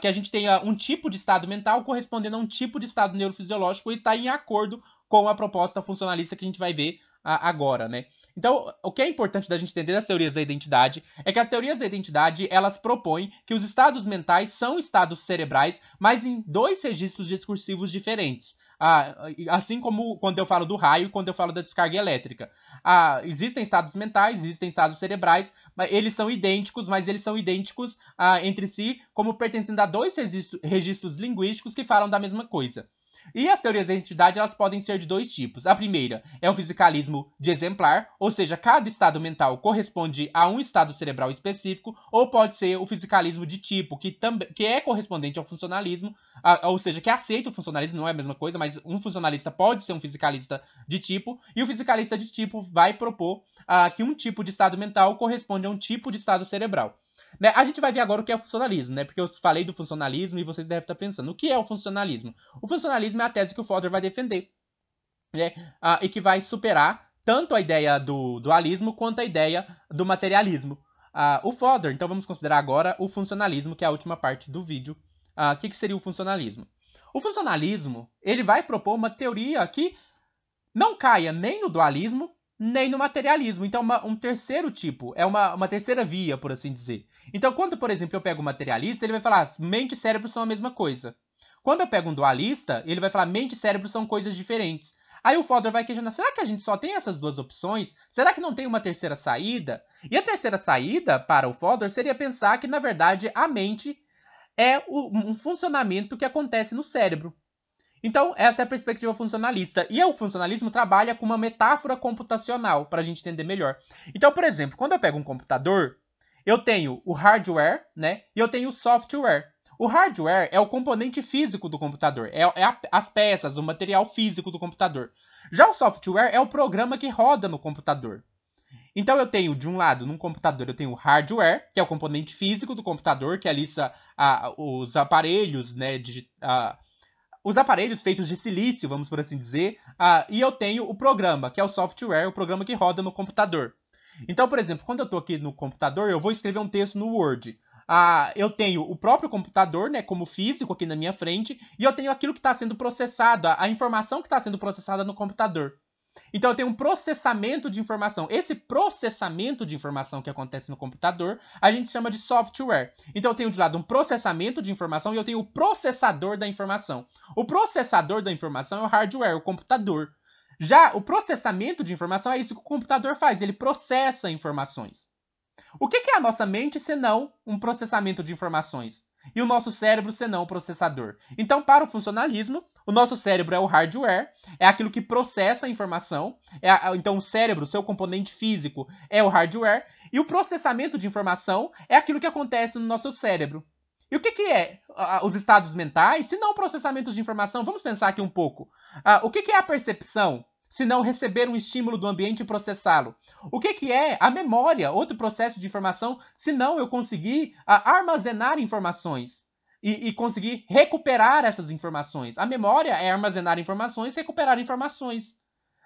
que a gente tenha um tipo de estado mental correspondendo a um tipo de estado neurofisiológico e está em acordo com a proposta funcionalista que a gente vai ver agora, né? Então, o que é importante da gente entender das teorias da identidade é que as teorias da identidade, elas propõem que os estados mentais são estados cerebrais, mas em dois registros discursivos diferentes. Ah, assim como quando eu falo do raio, quando eu falo da descarga elétrica. Ah, existem estados mentais, existem estados cerebrais, mas eles são idênticos, mas eles são idênticos ah, entre si, como pertencendo a dois registros, registros linguísticos que falam da mesma coisa. E as teorias da identidade, elas podem ser de dois tipos. A primeira é o fisicalismo de exemplar, ou seja, cada estado mental corresponde a um estado cerebral específico, ou pode ser o fisicalismo de tipo, que, também, que é correspondente ao funcionalismo, a, ou seja, que aceita o funcionalismo, não é a mesma coisa, mas um funcionalista pode ser um fisicalista de tipo, e o fisicalista de tipo vai propor uh, que um tipo de estado mental corresponde a um tipo de estado cerebral. Né? A gente vai ver agora o que é o funcionalismo, né? Porque eu falei do funcionalismo e vocês devem estar pensando, o que é o funcionalismo? O funcionalismo é a tese que o Fodor vai defender, né? Ah, e que vai superar tanto a ideia do dualismo quanto a ideia do materialismo. Ah, o Fodor, então vamos considerar agora o funcionalismo, que é a última parte do vídeo. O ah, que, que seria o funcionalismo? O funcionalismo, ele vai propor uma teoria que não caia nem no dualismo, nem no materialismo. Então, uma, um terceiro tipo, é uma, uma terceira via, por assim dizer. Então, quando, por exemplo, eu pego um materialista, ele vai falar: ah, mente e cérebro são a mesma coisa. Quando eu pego um dualista, ele vai falar: mente e cérebro são coisas diferentes. Aí o Fodor vai questionar: será que a gente só tem essas duas opções? Será que não tem uma terceira saída? E a terceira saída para o Fodor seria pensar que, na verdade, a mente é um funcionamento que acontece no cérebro. Então, essa é a perspectiva funcionalista. E o funcionalismo trabalha com uma metáfora computacional, para a gente entender melhor. Então, por exemplo, quando eu pego um computador, eu tenho o hardware, né? E eu tenho o software. O hardware é o componente físico do computador, é, é a, as peças, o material físico do computador. Já o software é o programa que roda no computador. Então eu tenho, de um lado, num computador, eu tenho o hardware, que é o componente físico do computador, que alisa a, os aparelhos, né, de, a, os aparelhos feitos de silício, vamos por assim dizer, ah, e eu tenho o programa, que é o software, o programa que roda no computador. Então, por exemplo, quando eu estou aqui no computador, eu vou escrever um texto no Word. Ah, eu tenho o próprio computador, né, como físico aqui na minha frente, e eu tenho aquilo que está sendo processado, a, a informação que está sendo processada no computador. Então eu tenho um processamento de informação. Esse processamento de informação que acontece no computador, a gente chama de software. Então eu tenho de lado um processamento de informação e eu tenho o processador da informação. O processador da informação é o hardware, o computador. Já o processamento de informação é isso que o computador faz, ele processa informações. O que é a nossa mente senão um processamento de informações? e o nosso cérebro senão o processador. Então, para o funcionalismo, o nosso cérebro é o hardware, é aquilo que processa a informação. É a, então, o cérebro, seu componente físico, é o hardware. E o processamento de informação é aquilo que acontece no nosso cérebro. E o que, que é uh, os estados mentais, se não processamento de informação? Vamos pensar aqui um pouco. Uh, o que, que é a percepção? se não receber um estímulo do ambiente e processá-lo? O que, que é a memória, outro processo de informação, se não eu conseguir ah, armazenar informações? E, e, conseguir recuperar essas informações. A memória é armazenar informações, recuperar informações.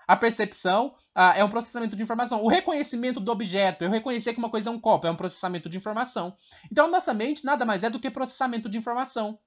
A percepção ah, é um processamento de informação. O reconhecimento do objeto, eu reconhecer que uma coisa é um copo, é um processamento de informação. Então, a nossa mente nada mais é do que processamento de informação.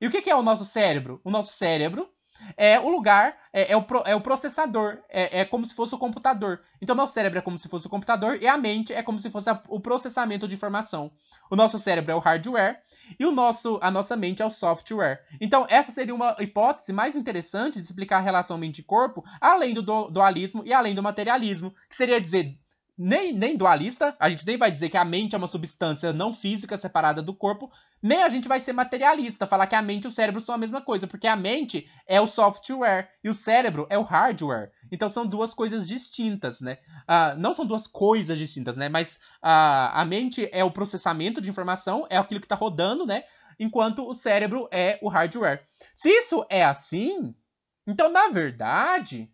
E o que, que é o nosso cérebro? O nosso cérebro é o lugar, é, é, o, é o processador, é, é como se fosse o computador. Então, meu cérebro é como se fosse o computador e a mente é como se fosse a, o processamento de informação. O nosso cérebro é o hardware e o nosso, a nossa mente é o software. Então, essa seria uma hipótese mais interessante de explicar a relação mente-corpo, além do dualismo e além do materialismo, que seria dizer nem, nem dualista, a gente nem vai dizer que a mente é uma substância não física separada do corpo, nem a gente vai ser materialista, falar que a mente e o cérebro são a mesma coisa, porque a mente é o software e o cérebro é o hardware. Então são duas coisas distintas, né? Uh, não são duas coisas distintas, né? Mas uh, a mente é o processamento de informação, é aquilo que está rodando, né? Enquanto o cérebro é o hardware. Se isso é assim, então na verdade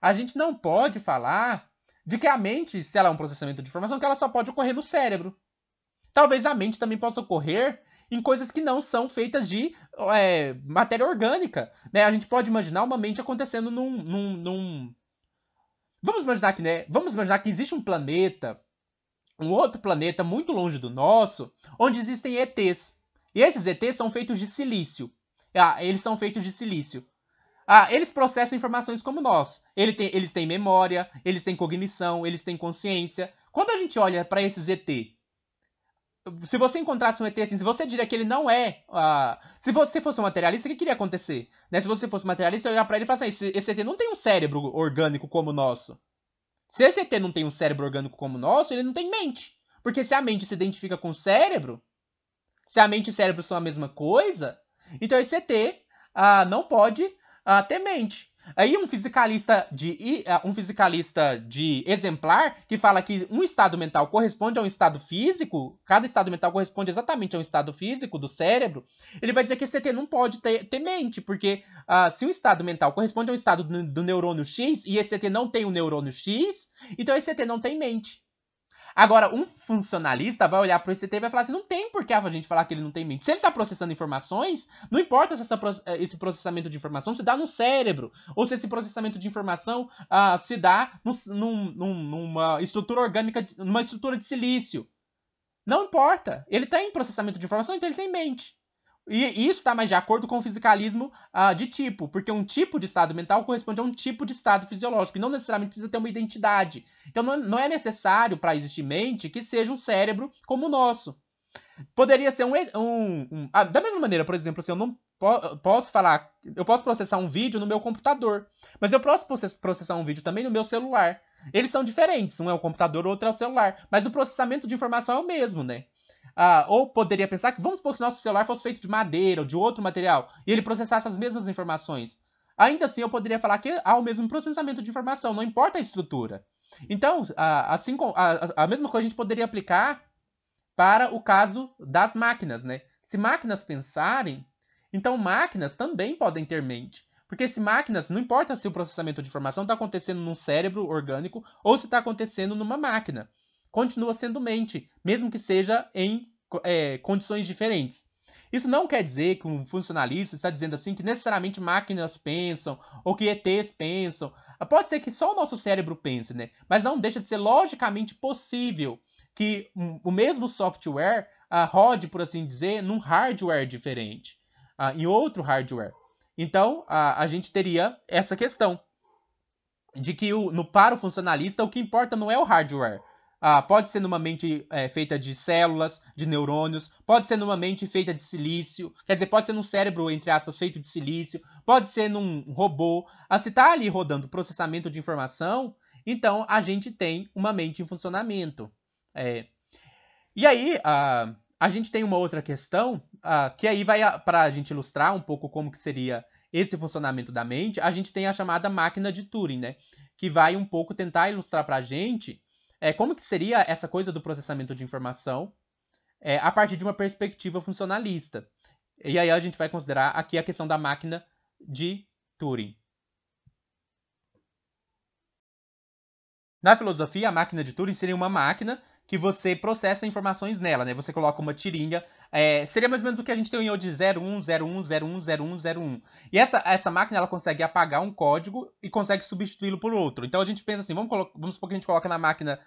a gente não pode falar de que a mente, se ela é um processamento de informação, que ela só pode ocorrer no cérebro. Talvez a mente também possa ocorrer em coisas que não são feitas de é, matéria orgânica. Né? A gente pode imaginar uma mente acontecendo num, num, num... Vamos imaginar que, né? Vamos imaginar que existe um planeta, um outro planeta muito longe do nosso, onde existem ETs. E esses ETs são feitos de silício. Ah, eles são feitos de silício. Ah, eles processam informações como nós. Ele tem, eles têm memória, eles têm cognição, eles têm consciência. Quando a gente olha para esses ET, se você encontrasse um ET assim, se você diria que ele não é. Ah, se você fosse um materialista, o que queria acontecer? Né? Se você fosse um materialista, eu ia pra ele e falar assim: esse, esse ET não tem um cérebro orgânico como o nosso. Se esse ET não tem um cérebro orgânico como o nosso, ele não tem mente. Porque se a mente se identifica com o cérebro, se a mente e o cérebro são a mesma coisa, então esse ET ah, não pode ah, até mente. Aí um fisicalista de ah, um fisicalista de exemplar que fala que um estado mental corresponde a um estado físico, cada estado mental corresponde exatamente a um estado físico do cérebro, ele vai dizer que CT não pode ter, ter mente, porque uh, se um estado mental corresponde a um estado do, do neurônio X e esse CT não tem o um neurônio X, então esse CT não tem mente. Agora, um funcionalista vai olhar para o ICT e vai falar assim: não tem por que a gente falar que ele não tem mente. Se ele está processando informações, não importa se essa, eh, esse processamento de informação se dá no cérebro, ou se esse processamento de informação uh, se dá no, num, num, numa estrutura orgânica, numa estrutura de silício. Não importa. Ele está em processamento de informação, então ele tem mente. E isso está mais de acordo com o fisicalismo uh, de tipo, porque um tipo de estado mental corresponde a um tipo de estado fisiológico, e não necessariamente precisa ter uma identidade. Então não, não é necessário para existir mente que seja um cérebro como o nosso. Poderia ser um. um, um ah, da mesma maneira, por exemplo, assim, eu não posso falar. Eu posso processar um vídeo no meu computador, mas eu posso processar um vídeo também no meu celular. Eles são diferentes, um é o computador, outro é o celular. Mas o processamento de informação é o mesmo, né? Ah, ou poderia pensar que, vamos supor que nosso celular fosse feito de madeira ou de outro material e ele processasse as mesmas informações. Ainda assim, eu poderia falar que há o mesmo processamento de informação, não importa a estrutura. Então, assim, a, a mesma coisa a gente poderia aplicar para o caso das máquinas, né? Se máquinas pensarem, então máquinas também podem ter mente. Porque se máquinas, não importa se o processamento de informação está acontecendo num cérebro orgânico ou se está acontecendo numa máquina continua sendo mente, mesmo que seja em é, condições diferentes. Isso não quer dizer que um funcionalista está dizendo assim que necessariamente máquinas pensam ou que ETs pensam. Pode ser que só o nosso cérebro pense, né? Mas não deixa de ser logicamente possível que o mesmo software rode, por assim dizer, num hardware diferente, ah, em outro hardware. Então, a gente teria essa questão de que o, no para o funcionalista o que importa não é o hardware, ah, pode ser numa mente é, feita de células, de neurônios, pode ser numa mente feita de silício, quer dizer, pode ser num cérebro, entre aspas, feito de silício, pode ser num robô. Ah, se está ali rodando processamento de informação, então a gente tem uma mente em funcionamento. É. E aí, ah, a gente tem uma outra questão, ah, que aí vai para a gente ilustrar um pouco como que seria esse funcionamento da mente, a gente tem a chamada máquina de Turing, né? Que vai um pouco tentar ilustrar para a gente é, como que seria essa coisa do processamento de informação é, a partir de uma perspectiva funcionalista. E aí a gente vai considerar aqui a questão da máquina de Turing. Na filosofia, a máquina de Turing seria uma máquina que você processa informações nela, né? Você coloca uma tirinha. É, seria mais ou menos o que a gente tem em IOD 0101010101. E essa, essa máquina ela consegue apagar um código e consegue substituí-lo por outro. Então a gente pensa assim, vamos, vamos supor que a gente coloca na máquina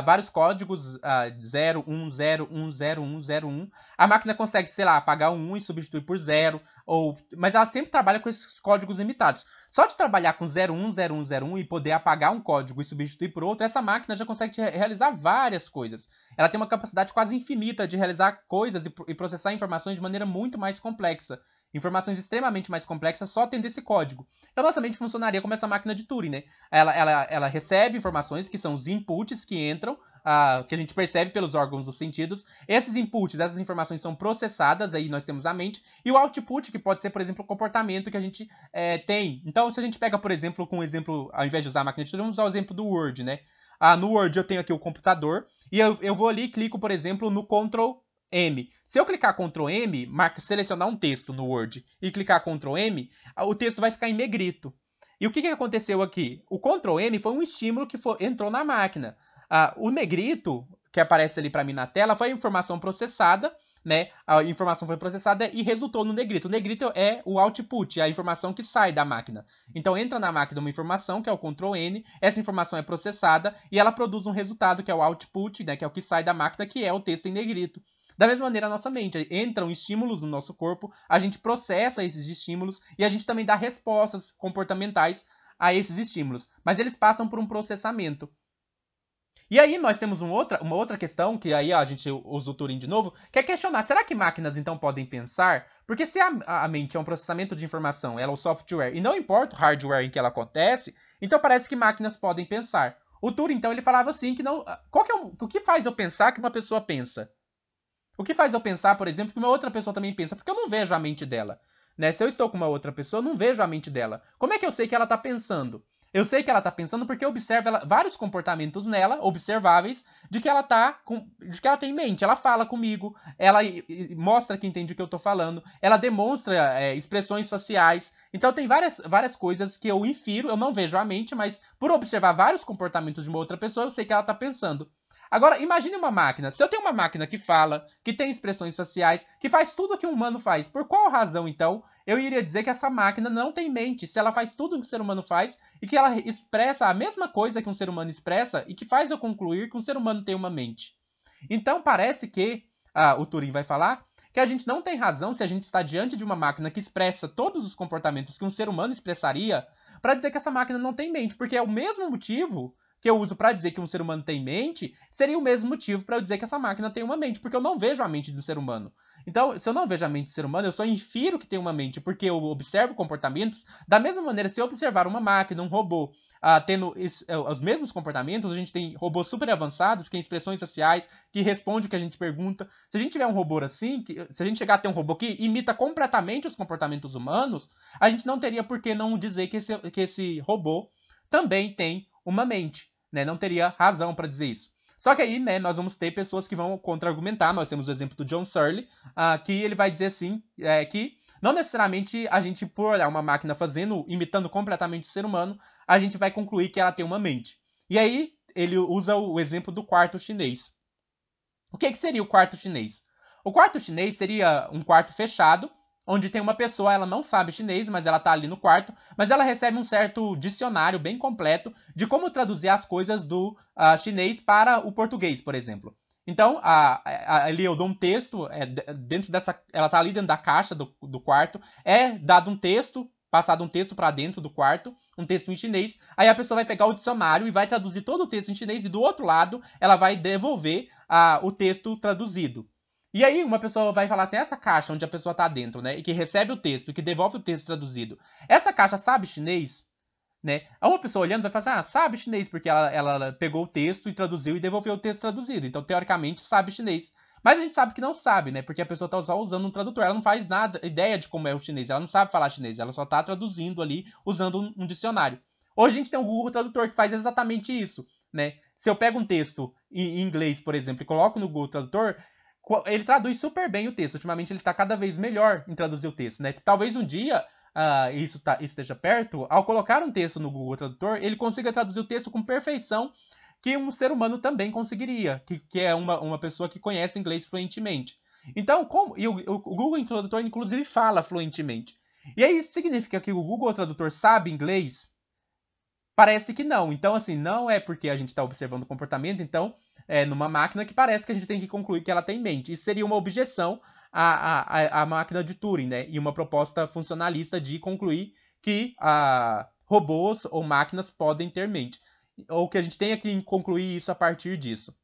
vários códigos, ah, 0, 1, 0, 1, 0, 1, 0, 1. A máquina consegue, sei lá, apagar um e substituir por zero, ou... mas ela sempre trabalha com esses códigos limitados. Só de trabalhar com 010101 e poder apagar um código e substituir por outro, essa máquina já consegue realizar várias coisas. Ela tem uma capacidade quase infinita de realizar coisas e processar informações de maneira muito mais complexa. Informações extremamente mais complexas só tendo esse código. Então, nossa mente funcionaria como essa máquina de Turing, né? Ela, ela, ela recebe informações que são os inputs que entram, ah, que a gente percebe pelos órgãos dos sentidos. Esses inputs, essas informações são processadas, aí nós temos a mente. E o output, que pode ser, por exemplo, o comportamento que a gente é, tem. Então, se a gente pega, por exemplo, com um exemplo, ao invés de usar a máquina de Turing, vamos usar o exemplo do Word, né? Ah, no Word eu tenho aqui o computador, e eu, eu vou ali e clico, por exemplo, no Ctrl M. Se eu clicar Ctrl M, marca, selecionar um texto no Word e clicar Ctrl M, o texto vai ficar em negrito. E o que, que aconteceu aqui? O Ctrl M foi um estímulo que foi, entrou na máquina. Ah, o negrito, que aparece ali para mim na tela, foi informação processada, né? A informação foi processada e resultou no negrito. O negrito é o output, é a informação que sai da máquina. Então entra na máquina uma informação, que é o Ctrl N, essa informação é processada e ela produz um resultado, que é o output, né? Que é o que sai da máquina, que é o texto em negrito. Da mesma maneira, a nossa mente. Entram estímulos no nosso corpo, a gente processa esses estímulos e a gente também dá respostas comportamentais a esses estímulos. Mas eles passam por um processamento. E aí nós temos uma outra, uma outra questão, que aí ó, a gente usa o Turing de novo, que é questionar, será que máquinas então podem pensar? Porque se a, a mente é um processamento de informação, ela é o software, e não importa o hardware em que ela acontece, então parece que máquinas podem pensar. O Turing, então, ele falava assim que não... Ah, qual que é o, o que faz eu pensar que uma pessoa pensa? O que faz eu pensar, por exemplo, que uma outra pessoa também pensa, porque eu não vejo a mente dela. Né? Se eu estou com uma outra pessoa, eu não vejo a mente dela. Como é que eu sei que ela está pensando? Eu sei que ela está pensando porque eu observo ela, vários comportamentos nela, observáveis, de que ela tá com, de que ela tem mente. Ela fala comigo, ela mostra que entende o que eu estou falando, ela demonstra é, expressões faciais. Então tem várias, várias coisas que eu infiro, eu não vejo a mente, mas por observar vários comportamentos de uma outra pessoa, eu sei que ela está pensando. Agora, imagine uma máquina. Se eu tenho uma máquina que fala, que tem expressões faciais, que faz tudo que um humano faz, por qual razão, então, eu iria dizer que essa máquina não tem mente, se ela faz tudo que o ser humano faz e que ela expressa a mesma coisa que um ser humano expressa e que faz eu concluir que um ser humano tem uma mente? Então, parece que, ah, o Turing vai falar, que a gente não tem razão se a gente está diante de uma máquina que expressa todos os comportamentos que um ser humano expressaria para dizer que essa máquina não tem mente, porque é o mesmo motivo que eu uso para dizer que um ser humano tem mente, seria o mesmo motivo para eu dizer que essa máquina tem uma mente, porque eu não vejo a mente do ser humano. Então, se eu não vejo a mente do ser humano, eu só infiro que tem uma mente, porque eu observo comportamentos. Da mesma maneira, se eu observar uma máquina, um robô, ah, tendo is, uh, eh, os mesmos comportamentos, a gente tem robôs super avançados, que têm expressões sociais, que responde o que a gente pergunta. Se a gente tiver um robô assim, que, se a gente chegar a ter um robô que imita completamente os comportamentos humanos, a gente não teria por que não dizer que esse, que esse robô também tem uma mente né, não teria razão para dizer isso. Só que aí, né, nós vamos ter pessoas que vão contra-argumentar. Nós temos o exemplo do John Searle, uh, que ele vai dizer assim, é, que não necessariamente a gente, por olhar uma máquina fazendo, imitando completamente o ser humano, a gente vai concluir que ela tem uma mente. E aí, ele usa o exemplo do quarto chinês. O que, que seria o quarto chinês? O quarto chinês seria um quarto fechado onde tem uma pessoa, ela não sabe chinês, mas ela tá ali no quarto, mas ela recebe um certo dicionário bem completo de como traduzir as coisas do uh, chinês para o português, por exemplo. Então, a, a, ali eu dou um texto, é, dentro dessa, ela tá ali dentro da caixa do, do quarto, é dado um texto, passado um texto para dentro do quarto, um texto em chinês, aí a pessoa vai pegar o dicionário e vai traduzir todo o texto em chinês, e do outro lado, ela vai devolver uh, o texto traduzido. E aí, uma pessoa vai falar assim: essa caixa onde a pessoa tá dentro, né? E que recebe o texto, que devolve o texto traduzido, essa caixa sabe chinês? Né? uma pessoa olhando vai falar assim: ah, sabe chinês, porque ela, ela pegou o texto e traduziu e devolveu o texto traduzido. Então, teoricamente, sabe chinês. Mas a gente sabe que não sabe, né? Porque a pessoa tá só usando um tradutor, ela não faz nada, ideia de como é o chinês, ela não sabe falar chinês, ela só tá traduzindo ali usando um, um dicionário. Hoje a gente tem o um Google Tradutor que faz exatamente isso, né? Se eu pego um texto em inglês, por exemplo, e coloco no Google Tradutor, ele traduz super bem o texto. Ultimamente ele está cada vez melhor em traduzir o texto, né? Talvez um dia uh, isso tá, esteja perto, ao colocar um texto no Google Tradutor, ele consiga traduzir o texto com perfeição que um ser humano também conseguiria, que, que é uma, uma pessoa que conhece inglês fluentemente. Então, como, e o, o Google Tradutor, inclusive, fala fluentemente. E aí, significa que o Google Tradutor sabe inglês? Parece que não. Então, assim, não é porque a gente está observando o comportamento, então é, numa máquina que parece que a gente tem que concluir que ela tem mente. Isso seria uma objeção à, à, à máquina de Turing, né? E uma proposta funcionalista de concluir que ah, robôs ou máquinas podem ter mente. Ou que a gente tenha que concluir isso a partir disso.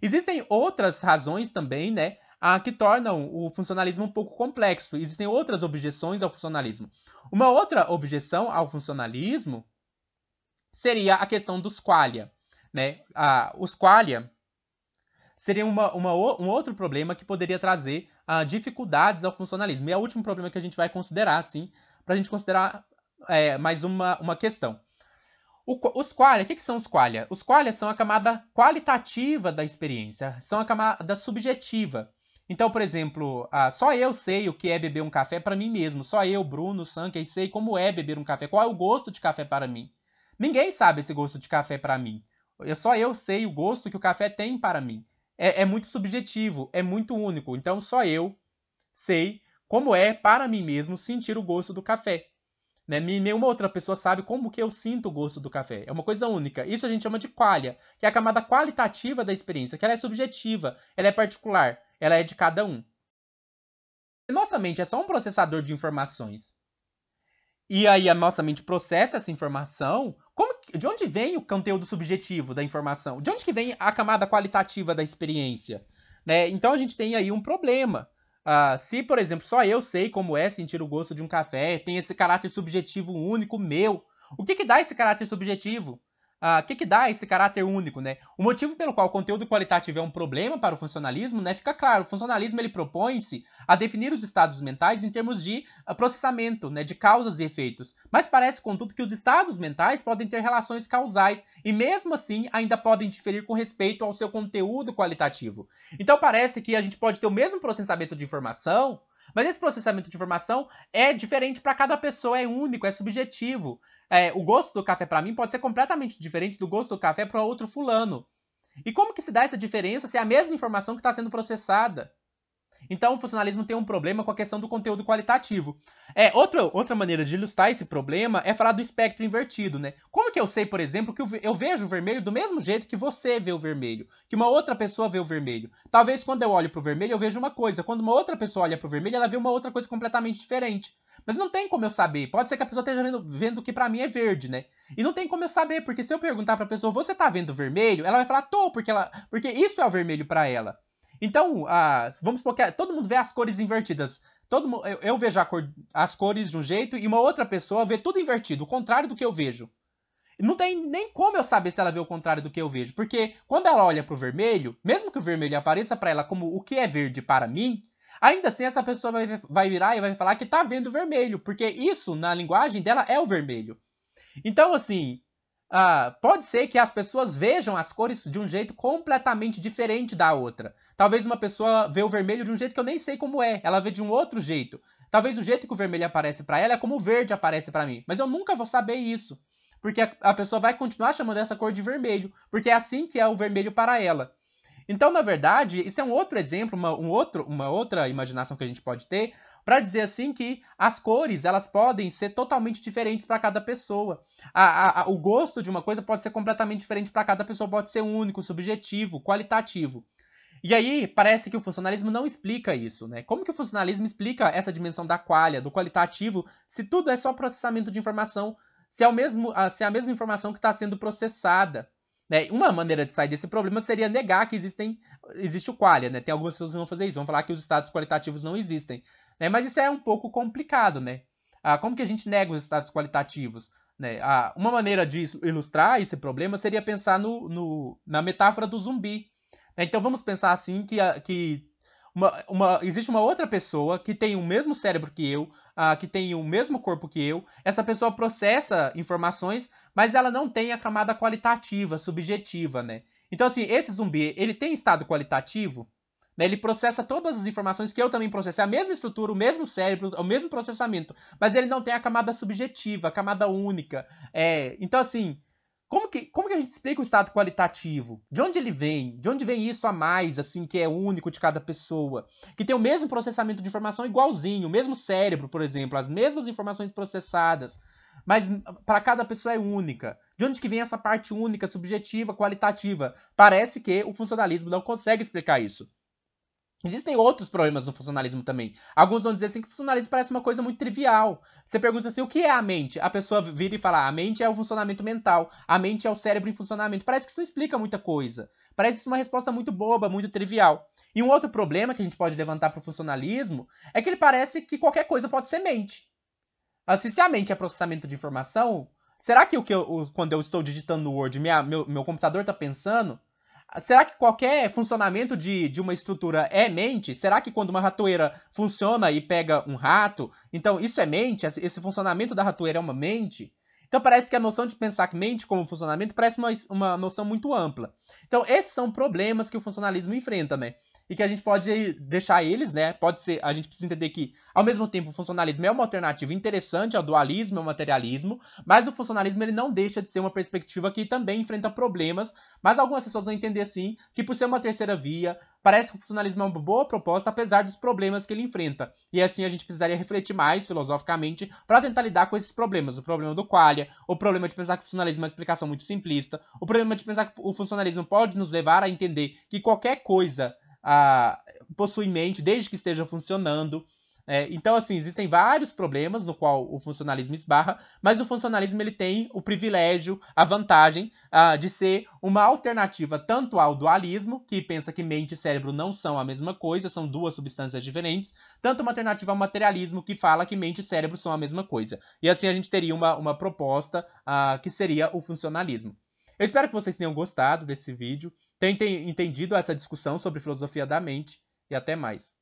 Existem outras razões também, né? Ah, que tornam o funcionalismo um pouco complexo. Existem outras objeções ao funcionalismo. Uma outra objeção ao funcionalismo seria a questão dos qualia. Né? os qualia seria uma, uma, um outro problema que poderia trazer ah, dificuldades ao funcionalismo. E é o último problema que a gente vai considerar, assim, para a gente considerar é, mais uma, uma questão. O, os qualia, o que, que, são os qualia? Os qualia são a camada qualitativa da experiência, são a camada subjetiva. Então, por exemplo, ah, só eu sei o que é beber um café para mim mesmo. Só eu, Bruno, Sankey, sei como é beber um café, qual é o gosto de café para mim. Ninguém sabe esse gosto de café para mim. Eu, só eu sei o gosto que o café tem para mim. É, é muito subjetivo, é muito único. Então só eu sei como é para mim mesmo sentir o gosto do café. Né? Nenhuma outra pessoa sabe como que eu sinto o gosto do café. É uma coisa única. Isso a gente chama de qualia, que é a camada qualitativa da experiência, que ela é subjetiva, ela é particular, ela é de cada um. Nossa mente é só um processador de informações. E aí a nossa mente processa essa informação. Como de onde vem o conteúdo subjetivo da informação? De onde que vem a camada qualitativa da experiência? Né? Então a gente tem aí um problema. Uh, se, por exemplo, só eu sei como é sentir o gosto de um café, tem esse caráter subjetivo único meu, o que, que dá esse caráter subjetivo? o uh, ah, que, que dá esse caráter único, né? O motivo pelo qual o conteúdo qualitativo é um problema para o funcionalismo, né, fica claro. O funcionalismo ele propõe-se a definir os estados mentais em termos de uh, processamento, né, de causas e efeitos. Mas parece, contudo, que os estados mentais podem ter relações causais e mesmo assim ainda podem diferir com respeito ao seu conteúdo qualitativo. Então parece que a gente pode ter o mesmo processamento de informação, mas esse processamento de informação é diferente para cada pessoa, é único, é subjetivo. É, o gosto do café para mim pode ser completamente diferente do gosto do café para outro fulano. E como que se dá essa diferença se é a mesma informação que está sendo processada? Então, o funcionalismo tem um problema com a questão do conteúdo qualitativo. É, outra, outra maneira de ilustrar esse problema é falar do espectro invertido, né? Como que eu sei, por exemplo, que eu, vejo o vermelho do mesmo jeito que você vê o vermelho, que uma outra pessoa vê o vermelho? Talvez quando eu olho para o vermelho eu vejo uma coisa, quando uma outra pessoa olha para o vermelho ela vê uma outra coisa completamente diferente. Mas não tem como eu saber. Pode ser que a pessoa esteja vendo, vendo que para mim é verde, né? E não tem como eu saber, porque se eu perguntar para a pessoa, você tá vendo vermelho? Ela vai falar, tô, porque ela, porque isso é o vermelho para ela. Então, vamos supor que todo mundo vê as cores invertidas. Todo, eu, eu vejo cor, as cores de um jeito e uma outra pessoa vê tudo invertido, o contrário do que eu vejo. Não tem nem como eu saber se ela vê o contrário do que eu vejo, porque quando ela olha para o vermelho, mesmo que o vermelho apareça para ela como o que é verde para mim, ainda assim essa pessoa vai, vai virar e vai falar que está vendo vermelho, porque isso na linguagem dela é o vermelho. Então, assim, Uh, pode ser que as pessoas vejam as cores de um jeito completamente diferente da outra. Talvez uma pessoa vê o vermelho de um jeito que eu nem sei como é, ela vê de um outro jeito. Talvez o jeito que o vermelho aparece para ela é como o verde aparece para mim, mas eu nunca vou saber isso, porque a, a pessoa vai continuar chamando essa cor de vermelho, porque é assim que é o vermelho para ela. Então, na verdade, isso é um outro exemplo, uma, um outro, uma outra imaginação que a gente pode ter para dizer assim que as cores elas podem ser totalmente diferentes para cada pessoa. A, a, a, o gosto de uma coisa pode ser completamente diferente para cada pessoa, pode ser único, subjetivo, qualitativo. E aí, parece que o funcionalismo não explica isso, né? Como que o funcionalismo explica essa dimensão da qualha, do qualitativo, se tudo é só processamento de informação, se é, o mesmo, se é a mesma informação que está sendo processada? Né? Uma maneira de sair desse problema seria negar que existem, existe o qualia, né? Tem algumas pessoas que vão fazer isso, vão falar que os estados qualitativos não existem. Né? Mas isso é um pouco complicado, né? Ah, como que a gente nega os estados qualitativos? Né? Ah, uma maneira de ilustrar esse problema seria pensar no, no na metáfora do zumbi. Né? Então vamos pensar assim que, que uma, uma, existe uma outra pessoa que tem o mesmo cérebro que eu, ah, que tem o mesmo corpo que eu. Essa pessoa processa informações, mas ela não tem a camada qualitativa, subjetiva, né? Então, assim, esse zumbi, ele tem estado qualitativo? Né? Ele processa todas as informações que eu também É a mesma estrutura, o mesmo cérebro, é o mesmo processamento, mas ele não tem a camada subjetiva, a camada única. É, então, assim, como que, como que a gente explica o estado qualitativo? De onde ele vem? De onde vem isso a mais, assim, que é único de cada pessoa? Que tem o mesmo processamento de informação igualzinho, o mesmo cérebro, por exemplo, as mesmas informações processadas, mas para cada pessoa é única. De onde que vem essa parte única, subjetiva, qualitativa? Parece que o funcionalismo não consegue explicar isso. Existem outros problemas no funcionalismo também. Alguns vão dizer assim que o funcionalismo parece uma coisa muito trivial. Você pergunta assim, o que é a mente? A pessoa vira e fala, ah, a mente é o funcionamento mental, a mente é o cérebro em funcionamento. Parece que isso não explica muita coisa. Parece uma resposta muito boba, muito trivial. E um outro problema que a gente pode levantar para o funcionalismo é que ele parece que qualquer coisa pode ser mente. Assim, se a mente é processamento de informação, será que o que eu, quando eu estou digitando no Word, minha, meu, meu computador está pensando Será que qualquer funcionamento de, de uma estrutura é mente? Será que quando uma ratoeira funciona e pega um rato, então isso é mente? Esse funcionamento da ratoeira é uma mente? Então parece que a noção de pensar que mente como funcionamento parece uma, uma noção muito ampla. Então esses são problemas que o funcionalismo enfrenta, né? e que a gente pode deixar eles, né? Pode ser, a gente precisa entender que, ao mesmo tempo, o funcionalismo é uma alternativa interessante ao dualismo, ao materialismo, mas o funcionalismo ele não deixa de ser uma perspectiva que também enfrenta problemas, mas algumas pessoas vão entender sim que por ser uma terceira via, parece que o funcionalismo é uma boa proposta, apesar dos problemas que ele enfrenta. E assim a gente precisaria refletir mais filosoficamente para tentar lidar com esses problemas. O problema do qualia, o problema de pensar que o funcionalismo é uma explicação muito simplista, o problema de pensar que o funcionalismo pode nos levar a entender que qualquer coisa a, possui em mente, desde que esteja funcionando. É, então, assim, existem vários problemas no qual o funcionalismo esbarra, mas o funcionalismo ele tem o privilégio, a vantagem ah, de ser uma alternativa tanto ao dualismo, que pensa que mente e cérebro não são a mesma coisa, são duas substâncias diferentes, tanto uma alternativa ao materialismo, que fala que mente e cérebro são a mesma coisa. E assim a gente teria uma, uma proposta ah, que seria o funcionalismo. Eu espero que vocês tenham gostado desse vídeo tenham entendido essa discussão sobre filosofia da mente e até mais.